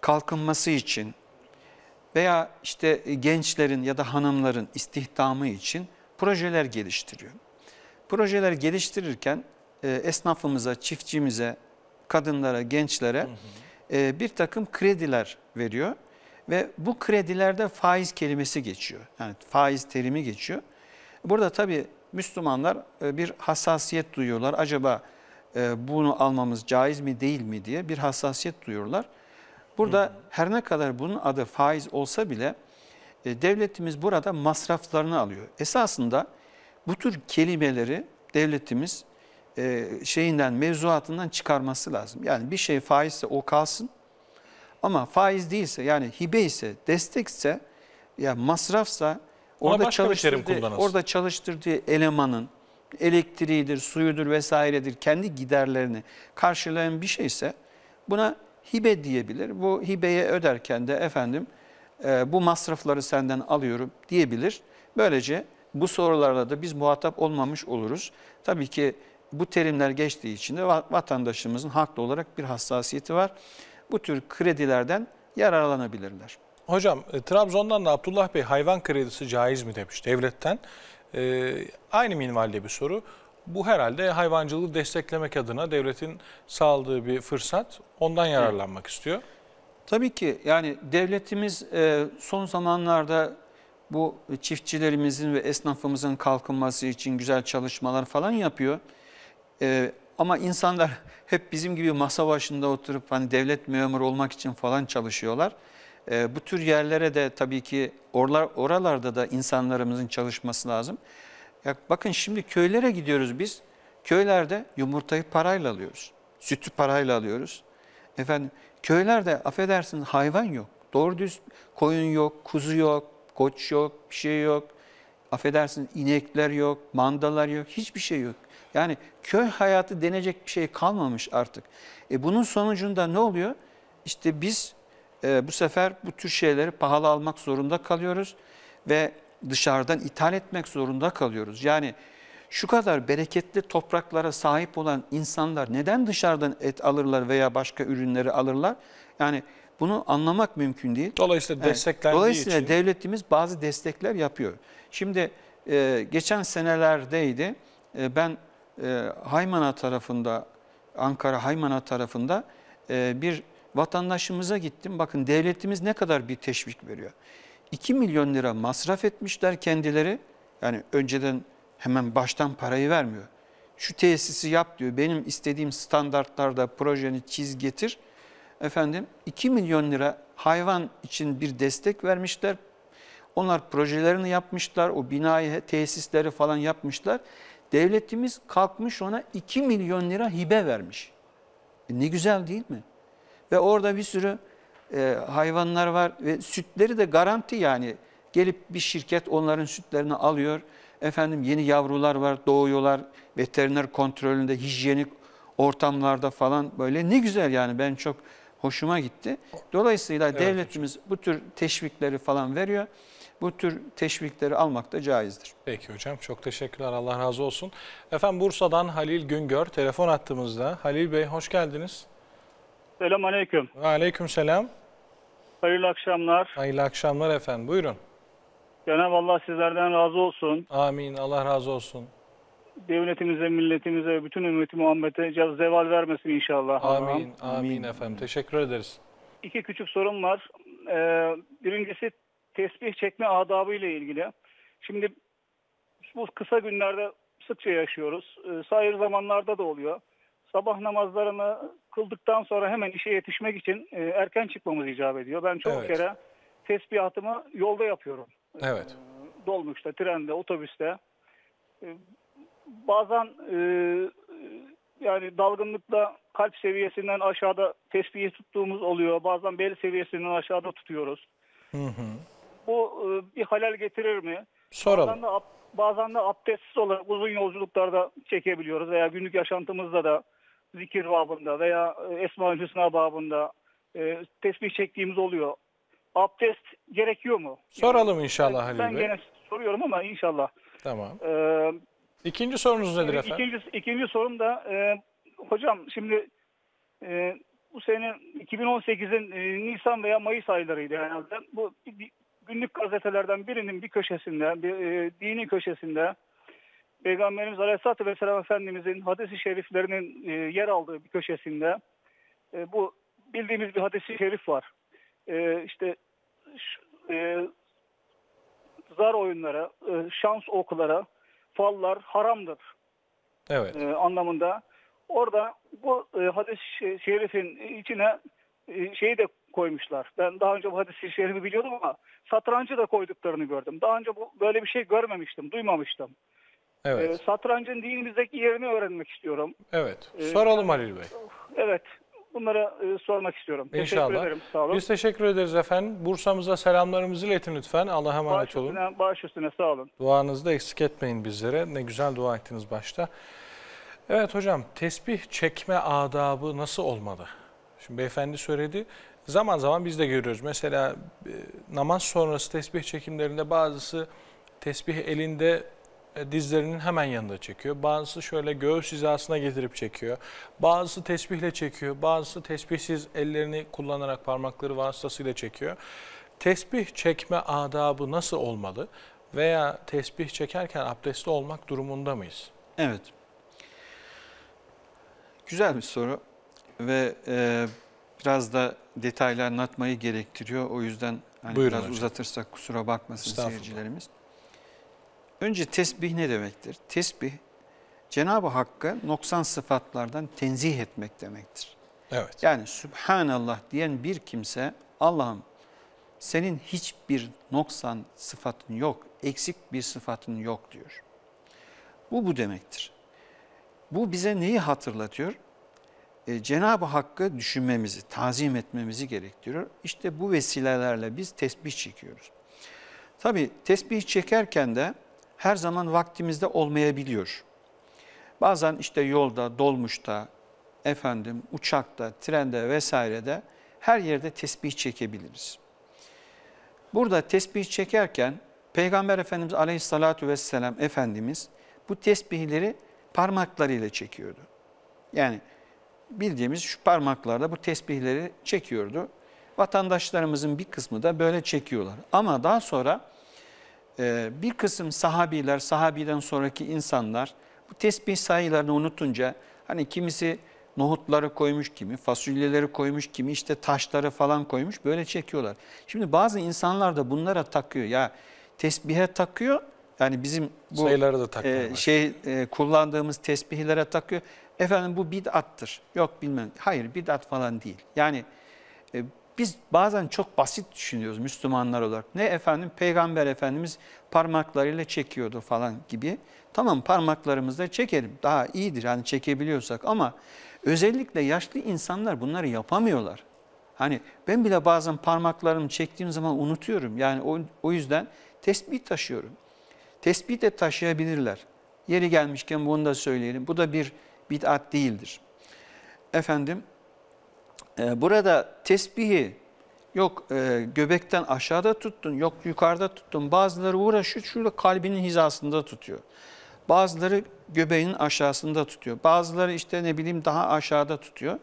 kalkınması için veya işte e, gençlerin ya da hanımların istihdamı için projeler geliştiriyor. Projeler geliştirirken e, esnafımıza, çiftçimize, kadınlara, gençlere e, bir takım krediler veriyor. Ve bu kredilerde faiz kelimesi geçiyor. Yani faiz terimi geçiyor. Burada tabii Müslümanlar bir hassasiyet duyuyorlar. Acaba bunu almamız caiz mi değil mi diye bir hassasiyet duyuyorlar. Burada her ne kadar bunun adı faiz olsa bile e, devletimiz burada masraflarını alıyor. Esasında bu tür kelimeleri devletimiz e, şeyinden mevzuatından çıkarması lazım. Yani bir şey faizse o kalsın ama faiz değilse yani hibe ise destekse ya masrafsa orada çalıştırdığı, orada çalıştırdığı elemanın elektriğidir, suyudur vesairedir kendi giderlerini karşılayan bir şeyse buna hibe diyebilir. Bu hibeye öderken de efendim e, bu masrafları senden alıyorum diyebilir. Böylece bu sorularla da biz muhatap olmamış oluruz. Tabii ki bu terimler geçtiği için de vatandaşımızın haklı olarak bir hassasiyeti var. Bu tür kredilerden yararlanabilirler. Hocam e, Trabzon'dan da Abdullah Bey hayvan kredisi caiz mi demiş devletten. Ee, aynı minvalde bir soru. Bu herhalde hayvancılığı desteklemek adına devletin sağladığı bir fırsat. Ondan yararlanmak istiyor. Tabii ki yani devletimiz e, son zamanlarda bu çiftçilerimizin ve esnafımızın kalkınması için güzel çalışmalar falan yapıyor. E, ama insanlar hep bizim gibi masa başında oturup hani devlet memuru olmak için falan çalışıyorlar. E, bu tür yerlere de tabii ki oralar, oralarda da insanlarımızın çalışması lazım. Ya bakın şimdi köylere gidiyoruz biz. Köylerde yumurtayı parayla alıyoruz. Sütü parayla alıyoruz. Efendim köylerde affedersin hayvan yok. Doğru düz koyun yok, kuzu yok, koç yok, bir şey yok. Affedersin inekler yok, mandalar yok, hiçbir şey yok. Yani köy hayatı denecek bir şey kalmamış artık. E bunun sonucunda ne oluyor? İşte biz e, bu sefer bu tür şeyleri pahalı almak zorunda kalıyoruz ve dışarıdan ithal etmek zorunda kalıyoruz. Yani şu kadar bereketli topraklara sahip olan insanlar neden dışarıdan et alırlar veya başka ürünleri alırlar? Yani bunu anlamak mümkün değil. Dolayısıyla desteklendiği Dolayısıyla için. devletimiz bazı destekler yapıyor. Şimdi e, geçen senelerdeydi e, ben e, Haymana tarafında, Ankara Haymana tarafında e, bir vatandaşımıza gittim. Bakın devletimiz ne kadar bir teşvik veriyor. 2 milyon lira masraf etmişler kendileri. Yani önceden hemen baştan parayı vermiyor. Şu tesisi yap diyor. Benim istediğim standartlarda projeni çiz getir. Efendim 2 milyon lira hayvan için bir destek vermişler. Onlar projelerini yapmışlar. O binayı, tesisleri falan yapmışlar. Devletimiz kalkmış ona 2 milyon lira hibe vermiş. E ne güzel değil mi? Ve orada bir sürü e, hayvanlar var ve sütleri de garanti yani. Gelip bir şirket onların sütlerini alıyor. Efendim yeni yavrular var, doğuyorlar. Veteriner kontrolünde, hijyenik ortamlarda falan böyle. Ne güzel yani ben çok hoşuma gitti. Dolayısıyla evet, devletimiz hocam. bu tür teşvikleri falan veriyor. Bu tür teşvikleri almak da caizdir. Peki hocam çok teşekkürler Allah razı olsun. Efendim Bursa'dan Halil Güngör telefon attığımızda. Halil Bey hoş geldiniz. Selam aleyküm. Aleyküm selam. Hayırlı akşamlar. Hayırlı akşamlar efendim. Buyurun. Cenab-ı Allah sizlerden razı olsun. Amin. Allah razı olsun. Devletimize, milletimize, bütün ümmeti Muhammed'e zeval vermesin inşallah. Amin. Amin, amin efendim. Teşekkür ederiz. İki küçük sorum var. Ee, birincisi tesbih çekme adabı ile ilgili. Şimdi bu kısa günlerde sıkça yaşıyoruz. Ee, sayır zamanlarda da oluyor. Sabah namazlarını kıldıktan sonra hemen işe yetişmek için e, erken çıkmamız icap ediyor. Ben çok evet. kere tesbihatımı yolda yapıyorum. E, evet. E, dolmuşta, trende, otobüste. E, bazen e, yani dalgınlıkla kalp seviyesinden aşağıda tesbihi tuttuğumuz oluyor. Bazen bel seviyesinden aşağıda tutuyoruz. Hı hı. Bu e, bir halel getirir mi? Soralım. Bazen de, bazen de abdestsiz olarak uzun yolculuklarda çekebiliyoruz veya günlük yaşantımızda da zikir babında veya e, Esmaül Hüsna babında e, tesbih çektiğimiz oluyor. Abdest gerekiyor mu? Soralım yani, inşallah Halil Bey. Ben gene soruyorum ama inşallah. Tamam. Ee, ikinci sorunuz nedir efendim? İkinci, ikinci sorum da e, hocam şimdi e, bu sene 2018'in e, Nisan veya Mayıs aylarıydı herhalde. Bu bir, günlük gazetelerden birinin bir köşesinde, bir, e, dini köşesinde Peygamberimiz Aleyhisselatü Vesselam Efendimizin hadisi şeriflerinin e, yer aldığı bir köşesinde e, bu bildiğimiz bir hadisi şerif var. E, işte zar oyunlara, şans okulara, fallar haramdır evet. anlamında. Orada bu hadis-i şerifin içine şeyi de koymuşlar. Ben daha önce bu hadis-i şerifi biliyordum ama satrancı da koyduklarını gördüm. Daha önce bu böyle bir şey görmemiştim, duymamıştım. Evet. E, satrancın dinimizdeki yerini öğrenmek istiyorum. Evet. Ee, Soralım e, Halil Bey. Evet. bunlara e, sormak istiyorum. İnşallah. Teşekkür ederim. Sağ olun. Biz teşekkür ederiz efendim. Bursa'mıza selamlarımızı iletin lütfen. Allah'a emanet baş olun. baş üstüne sağ olun. Duanızda eksik etmeyin bizlere. Ne güzel dua ettiniz başta. Evet hocam tesbih çekme adabı nasıl olmalı? Şimdi beyefendi söyledi. Zaman zaman biz de görüyoruz. Mesela e, namaz sonrası tesbih çekimlerinde bazısı tesbih elinde e, dizlerinin hemen yanında çekiyor. Bazısı şöyle göğüs hizasına getirip çekiyor. Bazısı tesbihle çekiyor. Bazısı tesbihsiz ellerini kullanarak parmakları vasıtasıyla çekiyor. Tesbih çekme adabı nasıl olmalı? Veya tesbih çekerken abdestli olmak durumunda mıyız? Evet. Güzel bir soru ve e, biraz da detaylı anlatmayı gerektiriyor. O yüzden hani biraz hocam. uzatırsak kusura bakmasın seyircilerimiz. Önce tesbih ne demektir? Tesbih Cenab-ı Hakk'ı noksan sıfatlardan tenzih etmek demektir. Evet. Yani Subhanallah diyen bir kimse Allah'ım senin hiçbir noksan sıfatın yok, eksik bir sıfatın yok diyor. Bu bu demektir. Bu bize neyi hatırlatıyor? Ee, Cenab-ı Hakk'ı düşünmemizi, tazim etmemizi gerektiriyor. İşte bu vesilelerle biz tesbih çekiyoruz. Tabi tesbih çekerken de her zaman vaktimizde olmayabiliyor. Bazen işte yolda, dolmuşta, efendim uçakta, trende vesairede her yerde tesbih çekebiliriz. Burada tesbih çekerken Peygamber Efendimiz Aleyhisselatü vesselam Efendimiz bu tesbihleri parmaklarıyla çekiyordu. Yani bildiğimiz şu parmaklarda bu tesbihleri çekiyordu. Vatandaşlarımızın bir kısmı da böyle çekiyorlar. Ama daha sonra ee, bir kısım sahabiler, sahabiden sonraki insanlar bu tesbih sayılarını unutunca hani kimisi nohutları koymuş kimi, fasulyeleri koymuş kimi, işte taşları falan koymuş böyle çekiyorlar. Şimdi bazı insanlar da bunlara takıyor ya tesbihe takıyor yani bizim bu sayılara da E, şey e, kullandığımız tesbihlere takıyor. Efendim bu bid'attır. Yok bilmem. Hayır bid'at falan değil. Yani e, biz bazen çok basit düşünüyoruz Müslümanlar olarak. Ne efendim peygamber efendimiz parmaklarıyla çekiyordu falan gibi. Tamam parmaklarımızla çekelim daha iyidir hani çekebiliyorsak ama özellikle yaşlı insanlar bunları yapamıyorlar. Hani ben bile bazen parmaklarımı çektiğim zaman unutuyorum. Yani o, o yüzden tesbih taşıyorum. Tesbih de taşıyabilirler. Yeri gelmişken bunu da söyleyelim. Bu da bir bid'at değildir. Efendim e, burada tesbihi yok e, göbekten aşağıda tuttun, yok yukarıda tuttun. Bazıları uğraşıyor, şurada kalbinin hizasında tutuyor. Bazıları göbeğinin aşağısında tutuyor. Bazıları işte ne bileyim daha aşağıda tutuyor.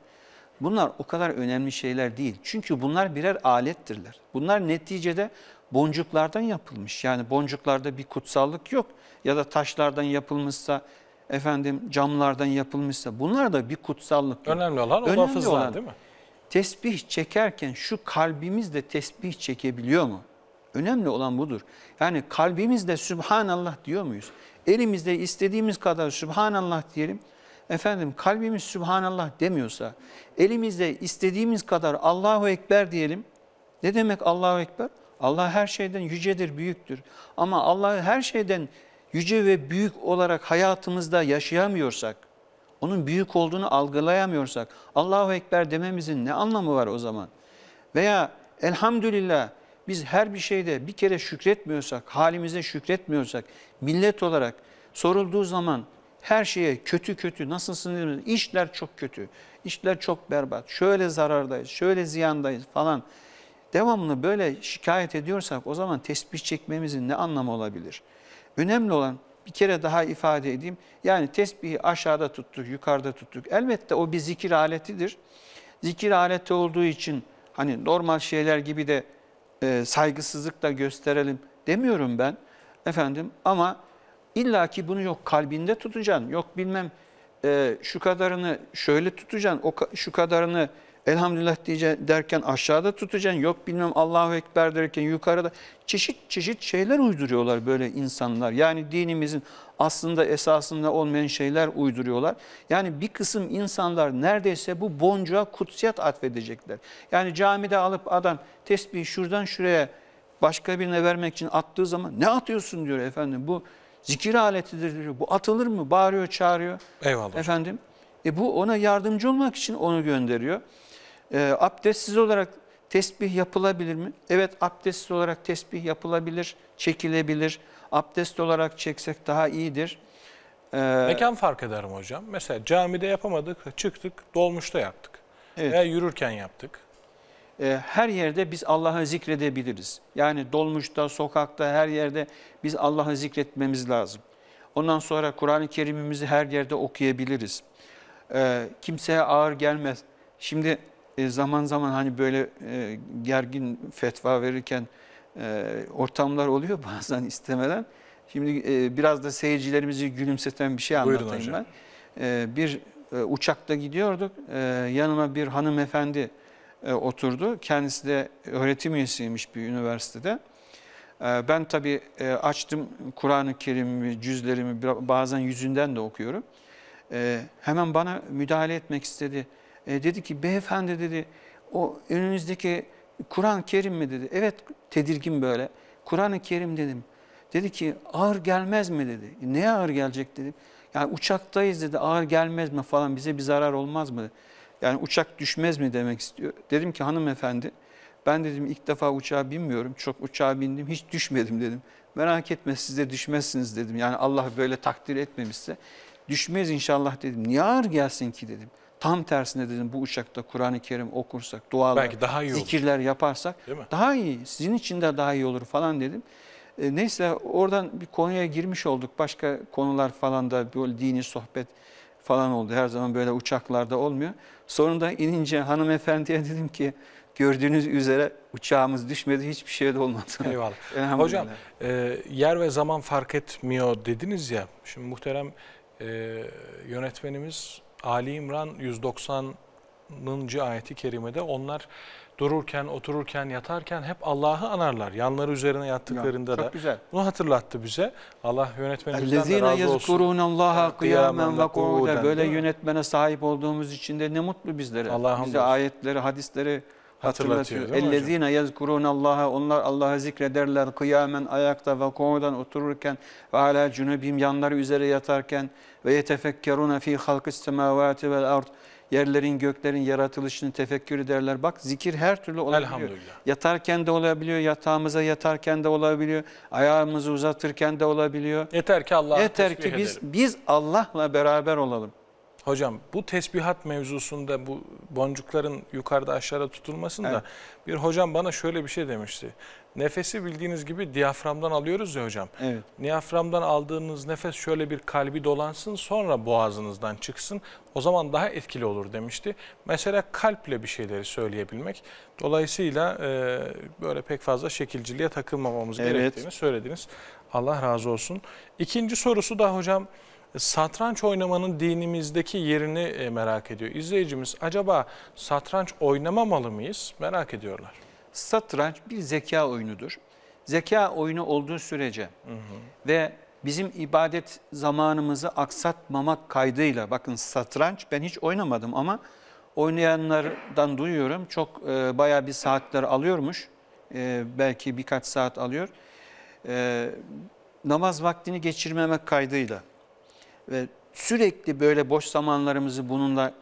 Bunlar o kadar önemli şeyler değil. Çünkü bunlar birer alettirler. Bunlar neticede boncuklardan yapılmış. Yani boncuklarda bir kutsallık yok. Ya da taşlardan yapılmışsa, efendim camlardan yapılmışsa bunlar da bir kutsallık yok. Önemli olan o önemli olan, değil mi? tesbih çekerken şu kalbimiz de tesbih çekebiliyor mu? Önemli olan budur. Yani kalbimizde Sübhanallah diyor muyuz? Elimizde istediğimiz kadar Sübhanallah diyelim. Efendim kalbimiz Sübhanallah demiyorsa, elimizde istediğimiz kadar Allahu Ekber diyelim. Ne demek Allahu Ekber? Allah her şeyden yücedir, büyüktür. Ama Allah her şeyden yüce ve büyük olarak hayatımızda yaşayamıyorsak, onun büyük olduğunu algılayamıyorsak Allahu Ekber dememizin ne anlamı var o zaman? Veya elhamdülillah biz her bir şeyde bir kere şükretmiyorsak, halimize şükretmiyorsak, millet olarak sorulduğu zaman her şeye kötü kötü nasılsınız? işler çok kötü, işler çok berbat, şöyle zarardayız, şöyle ziyandayız falan. Devamlı böyle şikayet ediyorsak o zaman tesbih çekmemizin ne anlamı olabilir? Önemli olan bir kere daha ifade edeyim. Yani tesbihi aşağıda tuttuk, yukarıda tuttuk. Elbette o bir zikir aletidir. Zikir aleti olduğu için hani normal şeyler gibi de e, saygısızlıkla gösterelim demiyorum ben. Efendim ama illaki bunu yok kalbinde tutacaksın, yok bilmem e, şu kadarını şöyle tutacaksın, o, şu kadarını Elhamdülillah diye derken aşağıda tutacaksın. Yok bilmem Allahu Ekber derken yukarıda. Çeşit çeşit şeyler uyduruyorlar böyle insanlar. Yani dinimizin aslında esasında olmayan şeyler uyduruyorlar. Yani bir kısım insanlar neredeyse bu boncuğa kutsiyat atfedecekler. Yani camide alıp adam tesbih şuradan şuraya başka birine vermek için attığı zaman ne atıyorsun diyor efendim bu zikir aletidir diyor. Bu atılır mı? Bağırıyor, çağırıyor. Eyvallah. Efendim. E bu ona yardımcı olmak için onu gönderiyor e, abdestsiz olarak tesbih yapılabilir mi? Evet abdestsiz olarak tesbih yapılabilir, çekilebilir. Abdest olarak çeksek daha iyidir. Ee, Mekan fark eder mi hocam? Mesela camide yapamadık, çıktık, dolmuşta yaptık. Evet. Veya yürürken yaptık. Ee, her yerde biz Allah'ı zikredebiliriz. Yani dolmuşta, sokakta, her yerde biz Allah'ı zikretmemiz lazım. Ondan sonra Kur'an-ı Kerim'imizi her yerde okuyabiliriz. Ee, kimseye ağır gelmez. Şimdi e, zaman zaman hani böyle e, gergin fetva verirken e, ortamlar oluyor bazen istemeden. Şimdi biraz da seyircilerimizi gülümseten bir şey anlatayım ben. bir uçakta gidiyorduk. E, yanıma bir hanımefendi oturdu. Kendisi de öğretim üyesiymiş bir üniversitede. ben tabii açtım Kur'an-ı Kerim'i, cüzlerimi bazen yüzünden de okuyorum. hemen bana müdahale etmek istedi e, dedi ki beyefendi dedi o önünüzdeki Kur'an-ı Kerim mi dedi. Evet tedirgin böyle. Kur'an-ı Kerim dedim. Dedi ki ağır gelmez mi dedi. E, neye ağır gelecek dedim. Yani uçaktayız dedi ağır gelmez mi falan bize bir zarar olmaz mı? Yani uçak düşmez mi demek istiyor. Dedim ki hanımefendi ben dedim ilk defa uçağa binmiyorum. Çok uçağa bindim hiç düşmedim dedim. Merak etme siz de düşmezsiniz dedim. Yani Allah böyle takdir etmemişse düşmeyiz inşallah dedim. Niye ağır gelsin ki dedim. Tam tersine dedim bu uçakta Kur'an-ı Kerim okursak, dualar, Belki daha iyi olur. zikirler yaparsak daha iyi, sizin için de daha iyi olur falan dedim. E, neyse oradan bir konuya girmiş olduk. Başka konular falan da böyle dini sohbet falan oldu. Her zaman böyle uçaklarda olmuyor. Sonunda inince hanımefendiye dedim ki gördüğünüz üzere uçağımız düşmedi hiçbir şey de olmadı. Eyvallah. Hocam e, yer ve zaman fark etmiyor dediniz ya. Şimdi muhterem e, yönetmenimiz Ali İmran 190. ayeti kerimede onlar dururken, otururken, yatarken hep Allah'ı anarlar. Yanları üzerine yattıklarında ya, çok da. Güzel. Bunu hatırlattı bize. Allah yönetmenimizden de razı olsun. Allaha kıyamen ve kuuden. Böyle yönetmene sahip olduğumuz için de ne mutlu bizlere. Allah Bize ayetleri, hadisleri hatırlatıyor. Ellezine yezkurun Allah'a onlar Allah'ı zikrederler kıyamen ayakta ve kuuden otururken ve ala cunubim yanları üzere yatarken ve yetefekkeruna fi halkis semavati vel ard yerlerin göklerin yaratılışını tefekkür ederler. Bak zikir her türlü olabiliyor. Elhamdülillah. Yatarken de olabiliyor, yatağımıza yatarken de olabiliyor, ayağımızı uzatırken de olabiliyor. Yeter ki Allah Yeter ki biz edelim. biz Allah'la beraber olalım. Hocam bu tesbihat mevzusunda bu boncukların yukarıda aşağıda tutulmasında evet. bir hocam bana şöyle bir şey demişti. Nefesi bildiğiniz gibi diyaframdan alıyoruz ya hocam. Evet. Diyaframdan aldığınız nefes şöyle bir kalbi dolansın sonra boğazınızdan çıksın. O zaman daha etkili olur demişti. Mesela kalple bir şeyleri söyleyebilmek. Dolayısıyla e, böyle pek fazla şekilciliğe takılmamamız evet. gerektiğini söylediniz. Allah razı olsun. İkinci sorusu da hocam satranç oynamanın dinimizdeki yerini e, merak ediyor. İzleyicimiz acaba satranç oynamamalı mıyız? Merak ediyorlar satranç bir zeka oyunudur. Zeka oyunu olduğu sürece hı hı. ve bizim ibadet zamanımızı aksatmamak kaydıyla bakın satranç ben hiç oynamadım ama oynayanlardan duyuyorum çok e, bayağı bir saatler alıyormuş. E, belki birkaç saat alıyor. E, namaz vaktini geçirmemek kaydıyla ve sürekli böyle boş zamanlarımızı bununla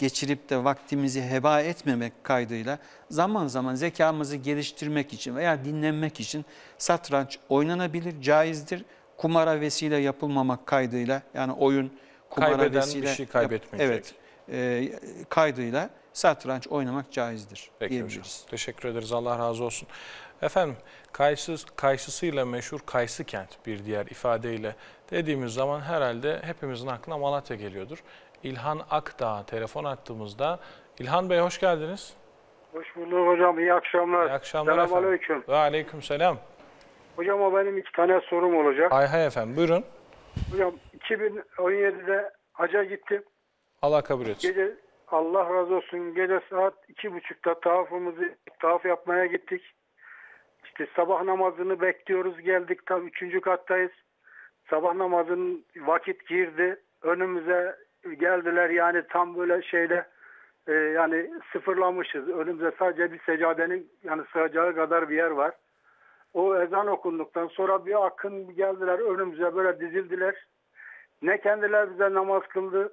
geçirip de vaktimizi heba etmemek kaydıyla zaman zaman zekamızı geliştirmek için veya dinlenmek için satranç oynanabilir, caizdir. Kumara vesile yapılmamak kaydıyla yani oyun kumara Kaybeden vesile bir şey kaybetmeyecek. Evet, e, kaydıyla satranç oynamak caizdir Peki diyebiliriz. Hocam. Teşekkür ederiz. Allah razı olsun. Efendim kayısız, kayısısıyla meşhur Kayısı kent bir diğer ifadeyle dediğimiz zaman herhalde hepimizin aklına Malatya geliyordur. İlhan Akdağ telefon attığımızda. İlhan Bey hoş geldiniz. Hoş bulduk hocam. İyi akşamlar. İyi akşamlar Selam efendim. Aleyküm. Ve aleyküm selam. Hocam o benim iki tane sorum olacak. Hay hay efendim buyurun. Hocam 2017'de haca gittim. Allah kabul etsin. Gece, Allah razı olsun. Gece saat iki buçukta tavafımızı tavaf yapmaya gittik. İşte sabah namazını bekliyoruz. Geldik tam üçüncü kattayız. Sabah namazının vakit girdi. Önümüze geldiler yani tam böyle şeyle e, yani sıfırlamışız. Önümüze sadece bir secadenin yani sığacağı kadar bir yer var. O ezan okunduktan sonra bir akın geldiler önümüze böyle dizildiler. Ne kendiler bize namaz kıldı,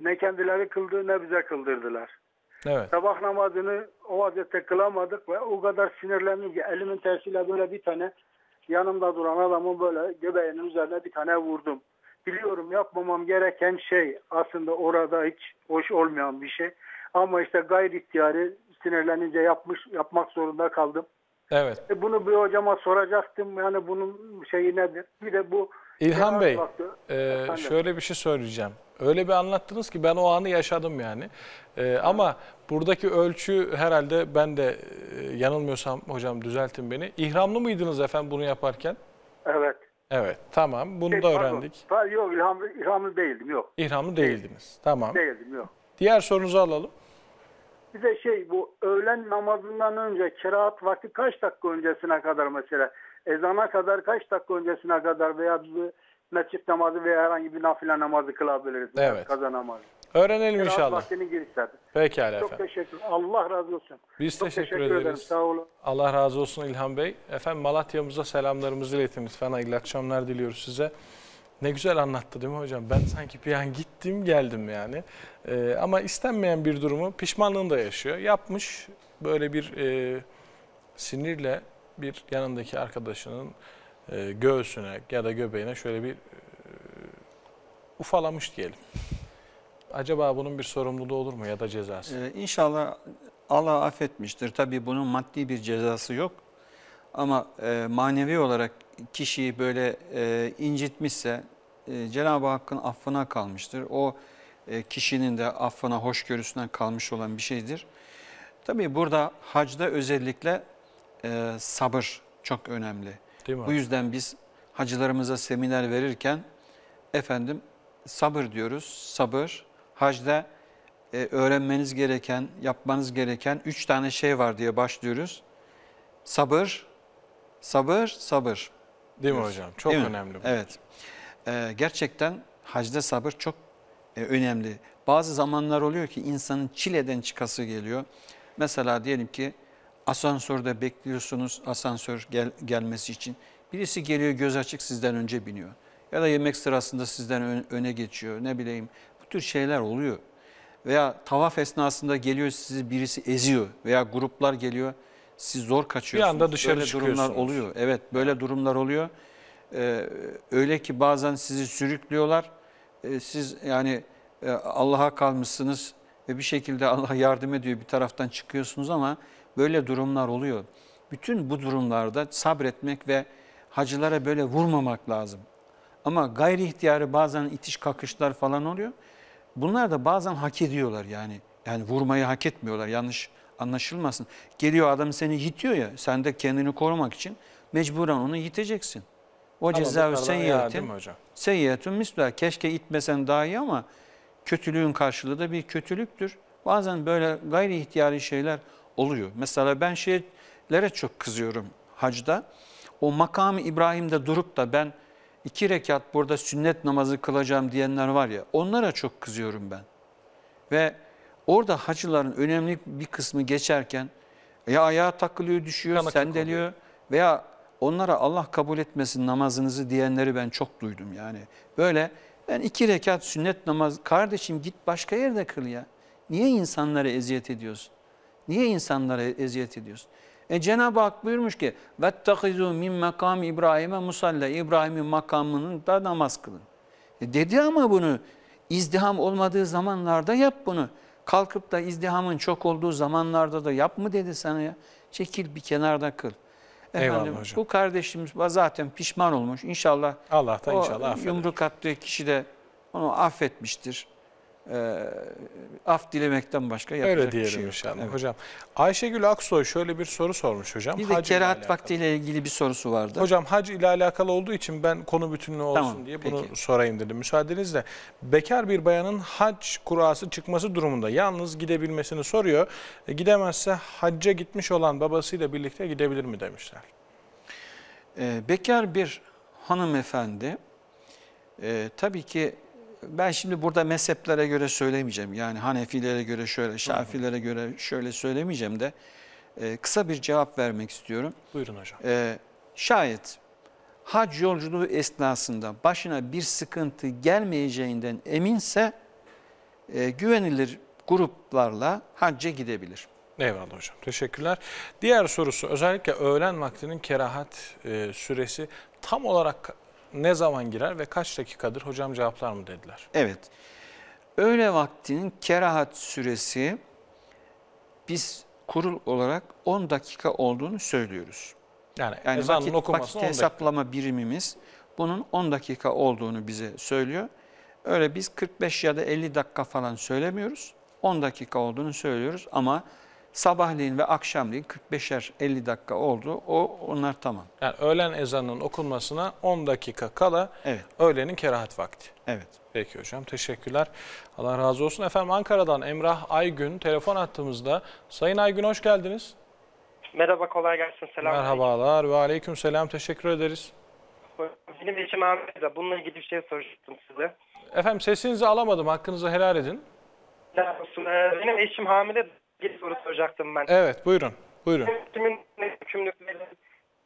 ne kendileri kıldı, ne bize kıldırdılar. Evet. Sabah namazını o vaziyette kılamadık ve o kadar sinirlendim ki elimin tersiyle böyle bir tane yanımda duran adamın böyle göbeğinin üzerine bir tane vurdum biliyorum yapmamam gereken şey aslında orada hiç hoş olmayan bir şey. Ama işte gayri ihtiyarı sinirlenince yapmış yapmak zorunda kaldım. Evet. E bunu bir hocama soracaktım. Yani bunun şeyi nedir? Bir de bu İlhan Bey, e, şöyle bir şey söyleyeceğim. Öyle bir anlattınız ki ben o anı yaşadım yani. E, ama buradaki ölçü herhalde ben de e, yanılmıyorsam hocam düzeltin beni. İhramlı mıydınız efendim bunu yaparken? Evet. Evet, tamam. Bunu Şey, da pardon. öğrendik. Pa- Yok ilhamlı, ilhamlı değildim yok. İhramlı değildiniz. Tamam. Değildim yok. Diğer sorunuzu alalım. Bir de şey bu öğlen namazından önce kerahat vakti kaç dakika öncesine kadar mesela ezana kadar kaç dakika öncesine kadar veya bir mescit namazı veya herhangi bir nafile namazı kılabiliriz. Evet. Kaza namazı. Öğrenelim Biraz inşallah. vaktini geliştirdik. Pekala Çok efendim. teşekkür Allah razı olsun. Biz Çok teşekkür, teşekkür ederiz. Ederim. Sağ olun. Allah razı olsun İlhan Bey. Efendim Malatya'mıza selamlarımızı iletin lütfen. Hayırlı akşamlar diliyoruz size. Ne güzel anlattı değil mi hocam? Ben sanki bir an gittim geldim yani. Ee, ama istenmeyen bir durumu pişmanlığını da yaşıyor. Yapmış böyle bir e, sinirle bir yanındaki arkadaşının e, göğsüne ya da göbeğine şöyle bir e, ufalamış diyelim. Acaba bunun bir sorumluluğu olur mu ya da cezası? Ee, inşallah Allah affetmiştir. Tabii bunun maddi bir cezası yok. Ama e, manevi olarak kişiyi böyle e, incitmişse e, Cenab-ı Hakk'ın affına kalmıştır. O e, kişinin de affına, hoşgörüsüne kalmış olan bir şeydir. Tabii burada hacda özellikle e, sabır çok önemli. Değil mi? Bu yüzden biz hacılarımıza seminer verirken efendim sabır diyoruz. Sabır, hacda e, öğrenmeniz gereken, yapmanız gereken üç tane şey var diye başlıyoruz. Sabır, sabır, sabır. Değil mi evet. hocam? Çok Değil önemli mi? Evet. Ee, gerçekten hacda sabır çok e, önemli. Bazı zamanlar oluyor ki insanın çileden çıkası geliyor. Mesela diyelim ki asansörde bekliyorsunuz asansör gel, gelmesi için. Birisi geliyor göz açık sizden önce biniyor. Ya da yemek sırasında sizden öne geçiyor. Ne bileyim bu tür şeyler oluyor. Veya tavaf esnasında geliyor sizi birisi eziyor veya gruplar geliyor siz zor kaçıyorsunuz. Bir anda dışarı böyle durumlar oluyor. Evet böyle durumlar oluyor. Ee, öyle ki bazen sizi sürüklüyorlar. Ee, siz yani e, Allah'a kalmışsınız ve bir şekilde Allah yardım ediyor bir taraftan çıkıyorsunuz ama böyle durumlar oluyor. Bütün bu durumlarda sabretmek ve hacılara böyle vurmamak lazım. Ama gayri ihtiyarı bazen itiş kakışlar falan oluyor. Bunlar da bazen hak ediyorlar yani. Yani vurmayı hak etmiyorlar yanlış anlaşılmasın. Geliyor adam seni yitiyor ya sen de kendini korumak için mecburen onu yiteceksin. O tamam, cezaü seyyiatün, seyyiatün misla. Keşke itmesen daha iyi ama kötülüğün karşılığı da bir kötülüktür. Bazen böyle gayri ihtiyari şeyler oluyor. Mesela ben şeylere çok kızıyorum hacda. O makamı İbrahim'de durup da ben iki rekat burada sünnet namazı kılacağım diyenler var ya onlara çok kızıyorum ben. Ve orada hacıların önemli bir kısmı geçerken ya ayağa takılıyor düşüyor Kana sendeliyor takılıyor. veya onlara Allah kabul etmesin namazınızı diyenleri ben çok duydum yani. Böyle ben iki rekat sünnet namaz kardeşim git başka yerde kıl ya. Niye insanlara eziyet ediyorsun? Niye insanlara eziyet ediyorsun? E Cenab-ı Hak buyurmuş ki vettehizu min makam İbrahim'e musalla İbrahim'in makamında namaz kılın. E dedi ama bunu izdiham olmadığı zamanlarda yap bunu. Kalkıp da izdihamın çok olduğu zamanlarda da yap mı dedi sana ya. Çekil bir kenarda kıl. Efendim, Eyvallah hocam. Bu kardeşimiz zaten pişman olmuş. İnşallah Allah da inşallah affeder. Yumruk attığı kişi de onu affetmiştir e, af dilemekten başka yapacak Öyle diyelim bir şey yok. inşallah. Evet. Hocam Ayşegül Aksoy şöyle bir soru sormuş hocam. Bir de hac kerahat vaktiyle ilgili bir sorusu vardı. Hocam hac ile alakalı olduğu için ben konu bütünlüğü olsun tamam, diye bunu peki. sorayım dedim. Müsaadenizle bekar bir bayanın hac kurası çıkması durumunda yalnız gidebilmesini soruyor. E, gidemezse hacca gitmiş olan babasıyla birlikte gidebilir mi demişler. E, bekar bir hanımefendi e, tabii ki ben şimdi burada mezheplere göre söylemeyeceğim. Yani Hanefilere göre şöyle, Şafilere göre şöyle söylemeyeceğim de e, kısa bir cevap vermek istiyorum. Buyurun hocam. E, şayet hac yolculuğu esnasında başına bir sıkıntı gelmeyeceğinden eminse e, güvenilir gruplarla hacca gidebilir. Eyvallah hocam. Teşekkürler. Diğer sorusu özellikle öğlen vaktinin kerahat e, süresi tam olarak ne zaman girer ve kaç dakikadır hocam cevaplar mı dediler? Evet. Öğle vaktinin kerahat süresi biz kurul olarak 10 dakika olduğunu söylüyoruz. Yani, yani ezanın vakit, vakit hesaplama birimimiz bunun 10 dakika olduğunu bize söylüyor. Öyle biz 45 ya da 50 dakika falan söylemiyoruz. 10 dakika olduğunu söylüyoruz ama Sabahleyin ve akşamleyin 45'er 50 dakika oldu. O onlar tamam. Yani öğlen ezanının okunmasına 10 dakika kala evet. öğlenin kerahat vakti. Evet. Peki hocam teşekkürler. Allah razı olsun. Efendim Ankara'dan Emrah Aygün telefon attığımızda. Sayın Aygün hoş geldiniz. Merhaba kolay gelsin. Selam. Merhabalar ve aleyküm selam. Teşekkür ederiz. Benim için Ahmet'e bununla ilgili bir şey soracaktım size. Efendim sesinizi alamadım. Hakkınızı helal edin. Ee, benim eşim hamile bir soru soracaktım ben. Evet buyurun. Buyurun. Kimin hükümlülükleri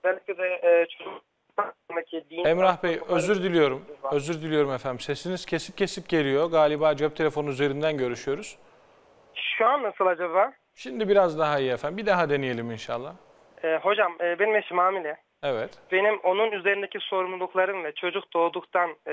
özellikle de e, din... Emrah Bey özür diliyorum. Özür diliyorum efendim. Sesiniz kesip kesip geliyor. Galiba cep telefonu üzerinden görüşüyoruz. Şu an nasıl acaba? Şimdi biraz daha iyi efendim. Bir daha deneyelim inşallah. E, hocam e, benim eşim hamile. Evet. Benim onun üzerindeki sorumluluklarım ve çocuk doğduktan e,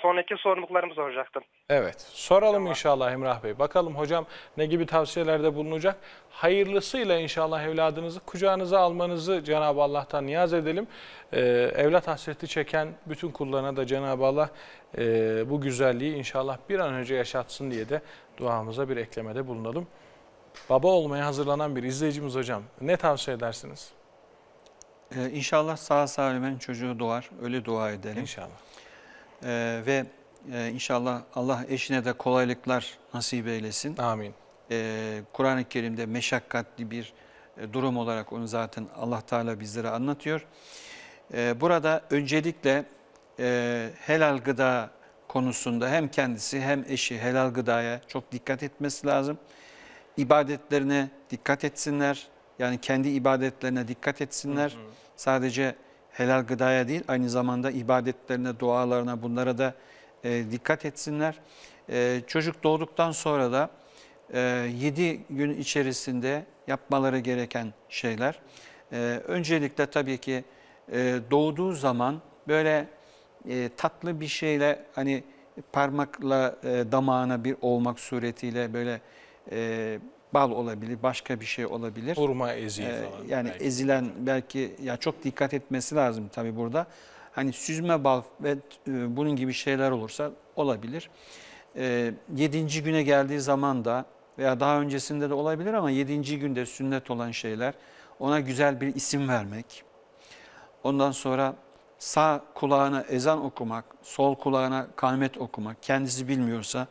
sonraki sorumluluklarımı soracaktım. Evet. Soralım tamam. inşallah Emrah Bey. Bakalım hocam ne gibi tavsiyelerde bulunacak. Hayırlısıyla inşallah evladınızı kucağınıza almanızı Cenab-ı Allah'tan niyaz edelim. E, evlat hasreti çeken bütün kullarına da Cenab-ı Allah e, bu güzelliği inşallah bir an önce yaşatsın diye de duamıza bir eklemede bulunalım. Baba olmaya hazırlanan bir izleyicimiz hocam ne tavsiye edersiniz? Ee, inşallah sağ salimen çocuğu doğar. Öyle dua edelim. İnşallah. Ee, ve e, inşallah Allah eşine de kolaylıklar nasip eylesin. Amin. Ee, Kur'an-ı Kerim'de meşakkatli bir e, durum olarak onu zaten Allah Teala bizlere anlatıyor. Ee, burada öncelikle e, helal gıda konusunda hem kendisi hem eşi helal gıdaya çok dikkat etmesi lazım. İbadetlerine dikkat etsinler. Yani kendi ibadetlerine dikkat etsinler. Hı hı. Sadece helal gıdaya değil aynı zamanda ibadetlerine, dualarına bunlara da e, dikkat etsinler. E, çocuk doğduktan sonra da e, 7 gün içerisinde yapmaları gereken şeyler. E, öncelikle tabii ki e, doğduğu zaman böyle e, tatlı bir şeyle hani parmakla e, damağına bir olmak suretiyle böyle e, bal olabilir, başka bir şey olabilir. Hurma eziği ee, Yani belki. ezilen belki ya çok dikkat etmesi lazım tabii burada. Hani süzme bal ve e, bunun gibi şeyler olursa olabilir. E, yedinci güne geldiği zaman da veya daha öncesinde de olabilir ama yedinci günde sünnet olan şeyler ona güzel bir isim vermek. Ondan sonra sağ kulağına ezan okumak, sol kulağına kalmet okumak, kendisi bilmiyorsa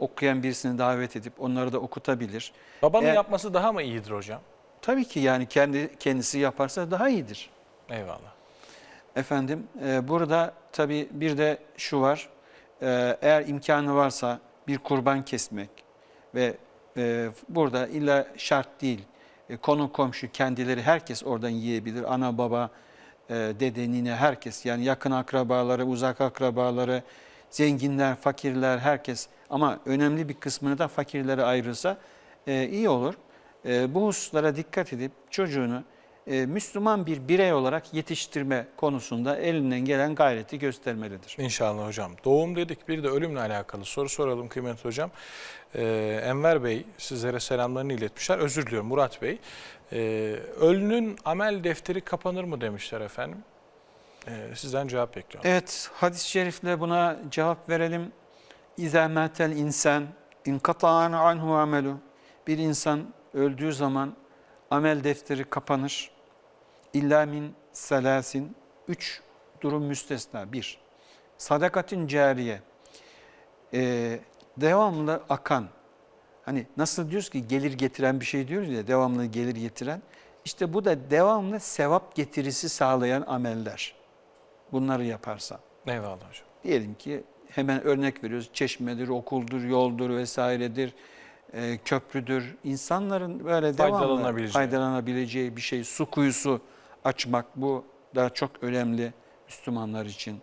okuyan birisini davet edip onları da okutabilir. Babanın Eğer, yapması daha mı iyidir hocam? Tabii ki yani kendi kendisi yaparsa daha iyidir. Eyvallah. Efendim e, burada tabii bir de şu var. E, eğer imkanı varsa bir kurban kesmek ve e, burada illa şart değil. E, konu komşu kendileri herkes oradan yiyebilir. Ana baba, e, dede, nine herkes yani yakın akrabaları, uzak akrabaları, zenginler, fakirler, herkes ama önemli bir kısmını da fakirlere ayırırsa e, iyi olur. E, bu hususlara dikkat edip çocuğunu e, Müslüman bir birey olarak yetiştirme konusunda elinden gelen gayreti göstermelidir. İnşallah hocam. Doğum dedik bir de ölümle alakalı soru soralım kıymetli hocam. E, Enver Bey sizlere selamlarını iletmişler. Özür diliyorum Murat Bey. E, ölünün amel defteri kapanır mı demişler efendim. Ee, sizden cevap bekliyorum. Evet, hadis-i şerifle buna cevap verelim. İzâ metel insan inkata'an anhu amelu. Bir insan öldüğü zaman amel defteri kapanır. İllâ min selasin. Üç durum müstesna. Bir, sadakatin cariye. Ee, devamlı akan. Hani nasıl diyoruz ki gelir getiren bir şey diyoruz ya devamlı gelir getiren. İşte bu da devamlı sevap getirisi sağlayan ameller bunları yaparsa. Eyvallah hocam. Diyelim ki hemen örnek veriyoruz. Çeşmedir, okuldur, yoldur vesairedir, e, köprüdür. İnsanların böyle devamlı faydalanabileceği bir şey. Su kuyusu açmak bu daha çok önemli Müslümanlar için.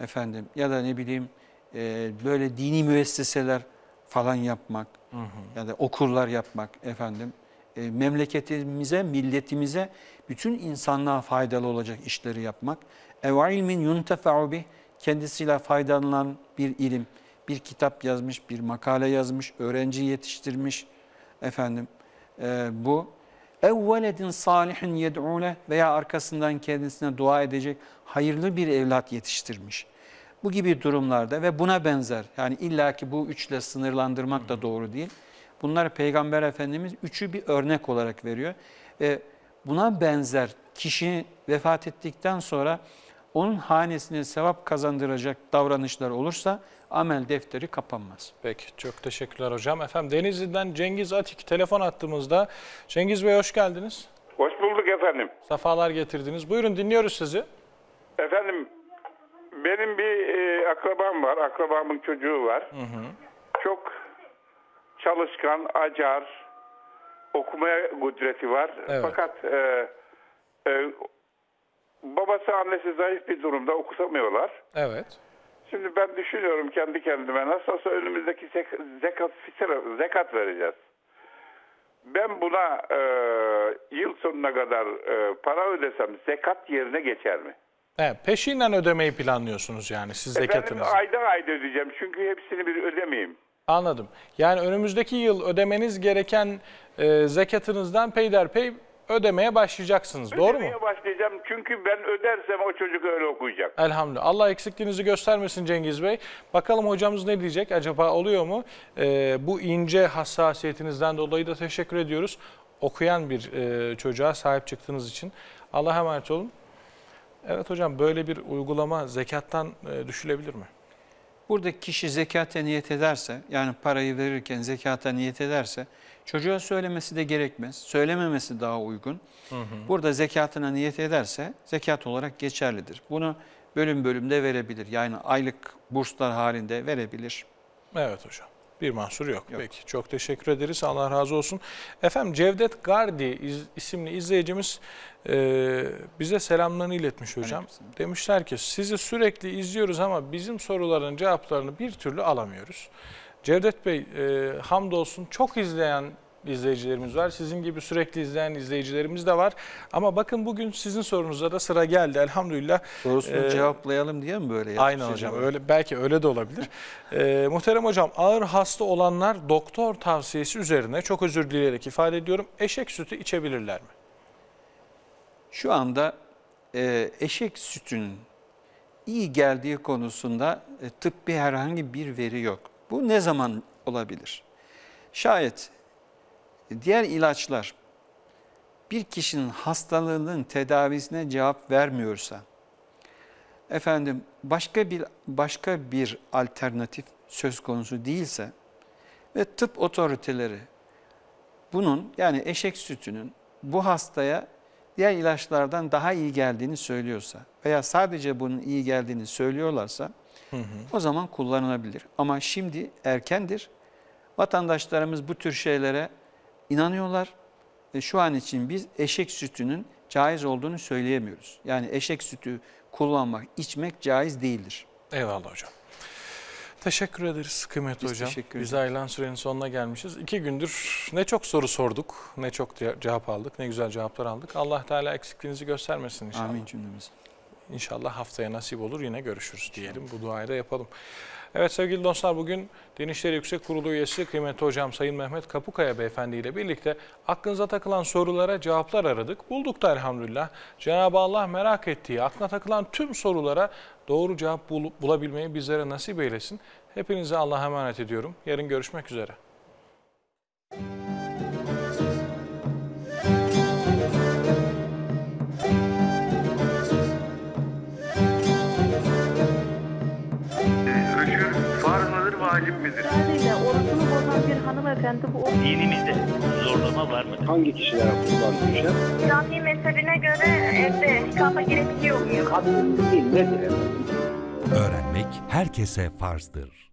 Efendim ya da ne bileyim e, böyle dini müesseseler falan yapmak hı hı. ya da okullar yapmak efendim e, memleketimize, milletimize, bütün insanlığa faydalı olacak işleri yapmak ev ilmin yuntefa'u bih kendisiyle faydalanan bir ilim, bir kitap yazmış, bir makale yazmış, öğrenci yetiştirmiş efendim. E, bu evveledin salihin yed'ule veya arkasından kendisine dua edecek hayırlı bir evlat yetiştirmiş. Bu gibi durumlarda ve buna benzer yani illaki bu üçle sınırlandırmak da doğru değil. Bunlar Peygamber Efendimiz üçü bir örnek olarak veriyor. E, buna benzer kişi vefat ettikten sonra onun hanesine sevap kazandıracak davranışlar olursa amel defteri kapanmaz. Peki çok teşekkürler hocam. Efendim Denizli'den Cengiz Atik telefon attığımızda. Cengiz Bey hoş geldiniz. Hoş bulduk efendim. Safalar getirdiniz. Buyurun dinliyoruz sizi. Efendim benim bir e, akrabam var. Akrabamın çocuğu var. Hı hı. Çok çalışkan, acar, okumaya kudreti var. Evet. Fakat e, e, Babası annesi zayıf bir durumda okutamıyorlar. Evet. Şimdi ben düşünüyorum kendi kendime nasıl olsa önümüzdeki zekat, zekat vereceğiz. Ben buna e, yıl sonuna kadar e, para ödesem zekat yerine geçer mi? Evet, peşinden ödemeyi planlıyorsunuz yani siz zekatınızı. Efendim ayda ayda ödeyeceğim çünkü hepsini bir ödemeyeyim. Anladım. Yani önümüzdeki yıl ödemeniz gereken e, zekatınızdan peyderpey ödemeye başlayacaksınız. Ödemeye doğru mu? Ödemeye başlayacağım. Çünkü ben ödersem o çocuk öyle okuyacak. Elhamdülillah. Allah eksikliğinizi göstermesin Cengiz Bey. Bakalım hocamız ne diyecek? Acaba oluyor mu? Ee, bu ince hassasiyetinizden dolayı da teşekkür ediyoruz. Okuyan bir e, çocuğa sahip çıktığınız için. Allah'a emanet olun. Evet hocam böyle bir uygulama zekattan e, düşülebilir mi? Burada kişi zekata niyet ederse yani parayı verirken zekata niyet ederse Çocuğa söylemesi de gerekmez. Söylememesi daha uygun. Hı hı. Burada zekatına niyet ederse zekat olarak geçerlidir. Bunu bölüm bölümde verebilir. Yani aylık burslar halinde verebilir. Evet hocam. Bir mahsur yok. yok. Peki çok teşekkür ederiz. Allah razı olsun. Efendim Cevdet Gardi isimli izleyicimiz e, bize selamlarını iletmiş hocam. Demişler ki sizi sürekli izliyoruz ama bizim soruların cevaplarını bir türlü alamıyoruz. Hı Cevdet Bey e, hamdolsun çok izleyen izleyicilerimiz var. Sizin gibi sürekli izleyen izleyicilerimiz de var. Ama bakın bugün sizin sorunuza da sıra geldi elhamdülillah. Sorusunu ee, cevaplayalım diye mi böyle yaptınız? Aynen hocam. Öyle, belki öyle de olabilir. ee, muhterem hocam ağır hasta olanlar doktor tavsiyesi üzerine çok özür dileyerek ifade ediyorum. Eşek sütü içebilirler mi? Şu anda e, eşek sütün iyi geldiği konusunda e, tıbbi herhangi bir veri yok. Bu ne zaman olabilir? Şayet diğer ilaçlar bir kişinin hastalığının tedavisine cevap vermiyorsa, efendim başka bir başka bir alternatif söz konusu değilse ve tıp otoriteleri bunun yani eşek sütünün bu hastaya diğer ilaçlardan daha iyi geldiğini söylüyorsa veya sadece bunun iyi geldiğini söylüyorlarsa Hı hı. O zaman kullanılabilir. Ama şimdi erkendir. Vatandaşlarımız bu tür şeylere inanıyorlar. E şu an için biz eşek sütünün caiz olduğunu söyleyemiyoruz. Yani eşek sütü kullanmak, içmek caiz değildir. Eyvallah hocam. Teşekkür ederiz Kıymet hocam. Teşekkür Biz ayrılan sürenin sonuna gelmişiz. İki gündür ne çok soru sorduk, ne çok cevap aldık, ne güzel cevaplar aldık. Allah Teala eksikliğinizi göstermesin inşallah. Amin cümlemize. İnşallah haftaya nasip olur yine görüşürüz diyelim. Bu duayı da yapalım. Evet sevgili dostlar bugün Dinişleri Yüksek Kurulu üyesi kıymetli hocam Sayın Mehmet Kapukaya beyefendi ile birlikte aklınıza takılan sorulara cevaplar aradık. Bulduk da elhamdülillah. Cenab-ı Allah merak ettiği, aklına takılan tüm sorulara doğru cevap bul bulabilmeyi bizlere nasip eylesin. Hepinize Allah'a emanet ediyorum. Yarın görüşmek üzere. Müzik vacip midir? Dolayısıyla orucunu bozan bir hanımefendi bu Dinimizde zorlama var mı? Hangi kişiler kullandığı işler? İslami mezhebine göre evde kafa girebiliyor muyum? Kadın değil nedir? Öğrenmek herkese farzdır.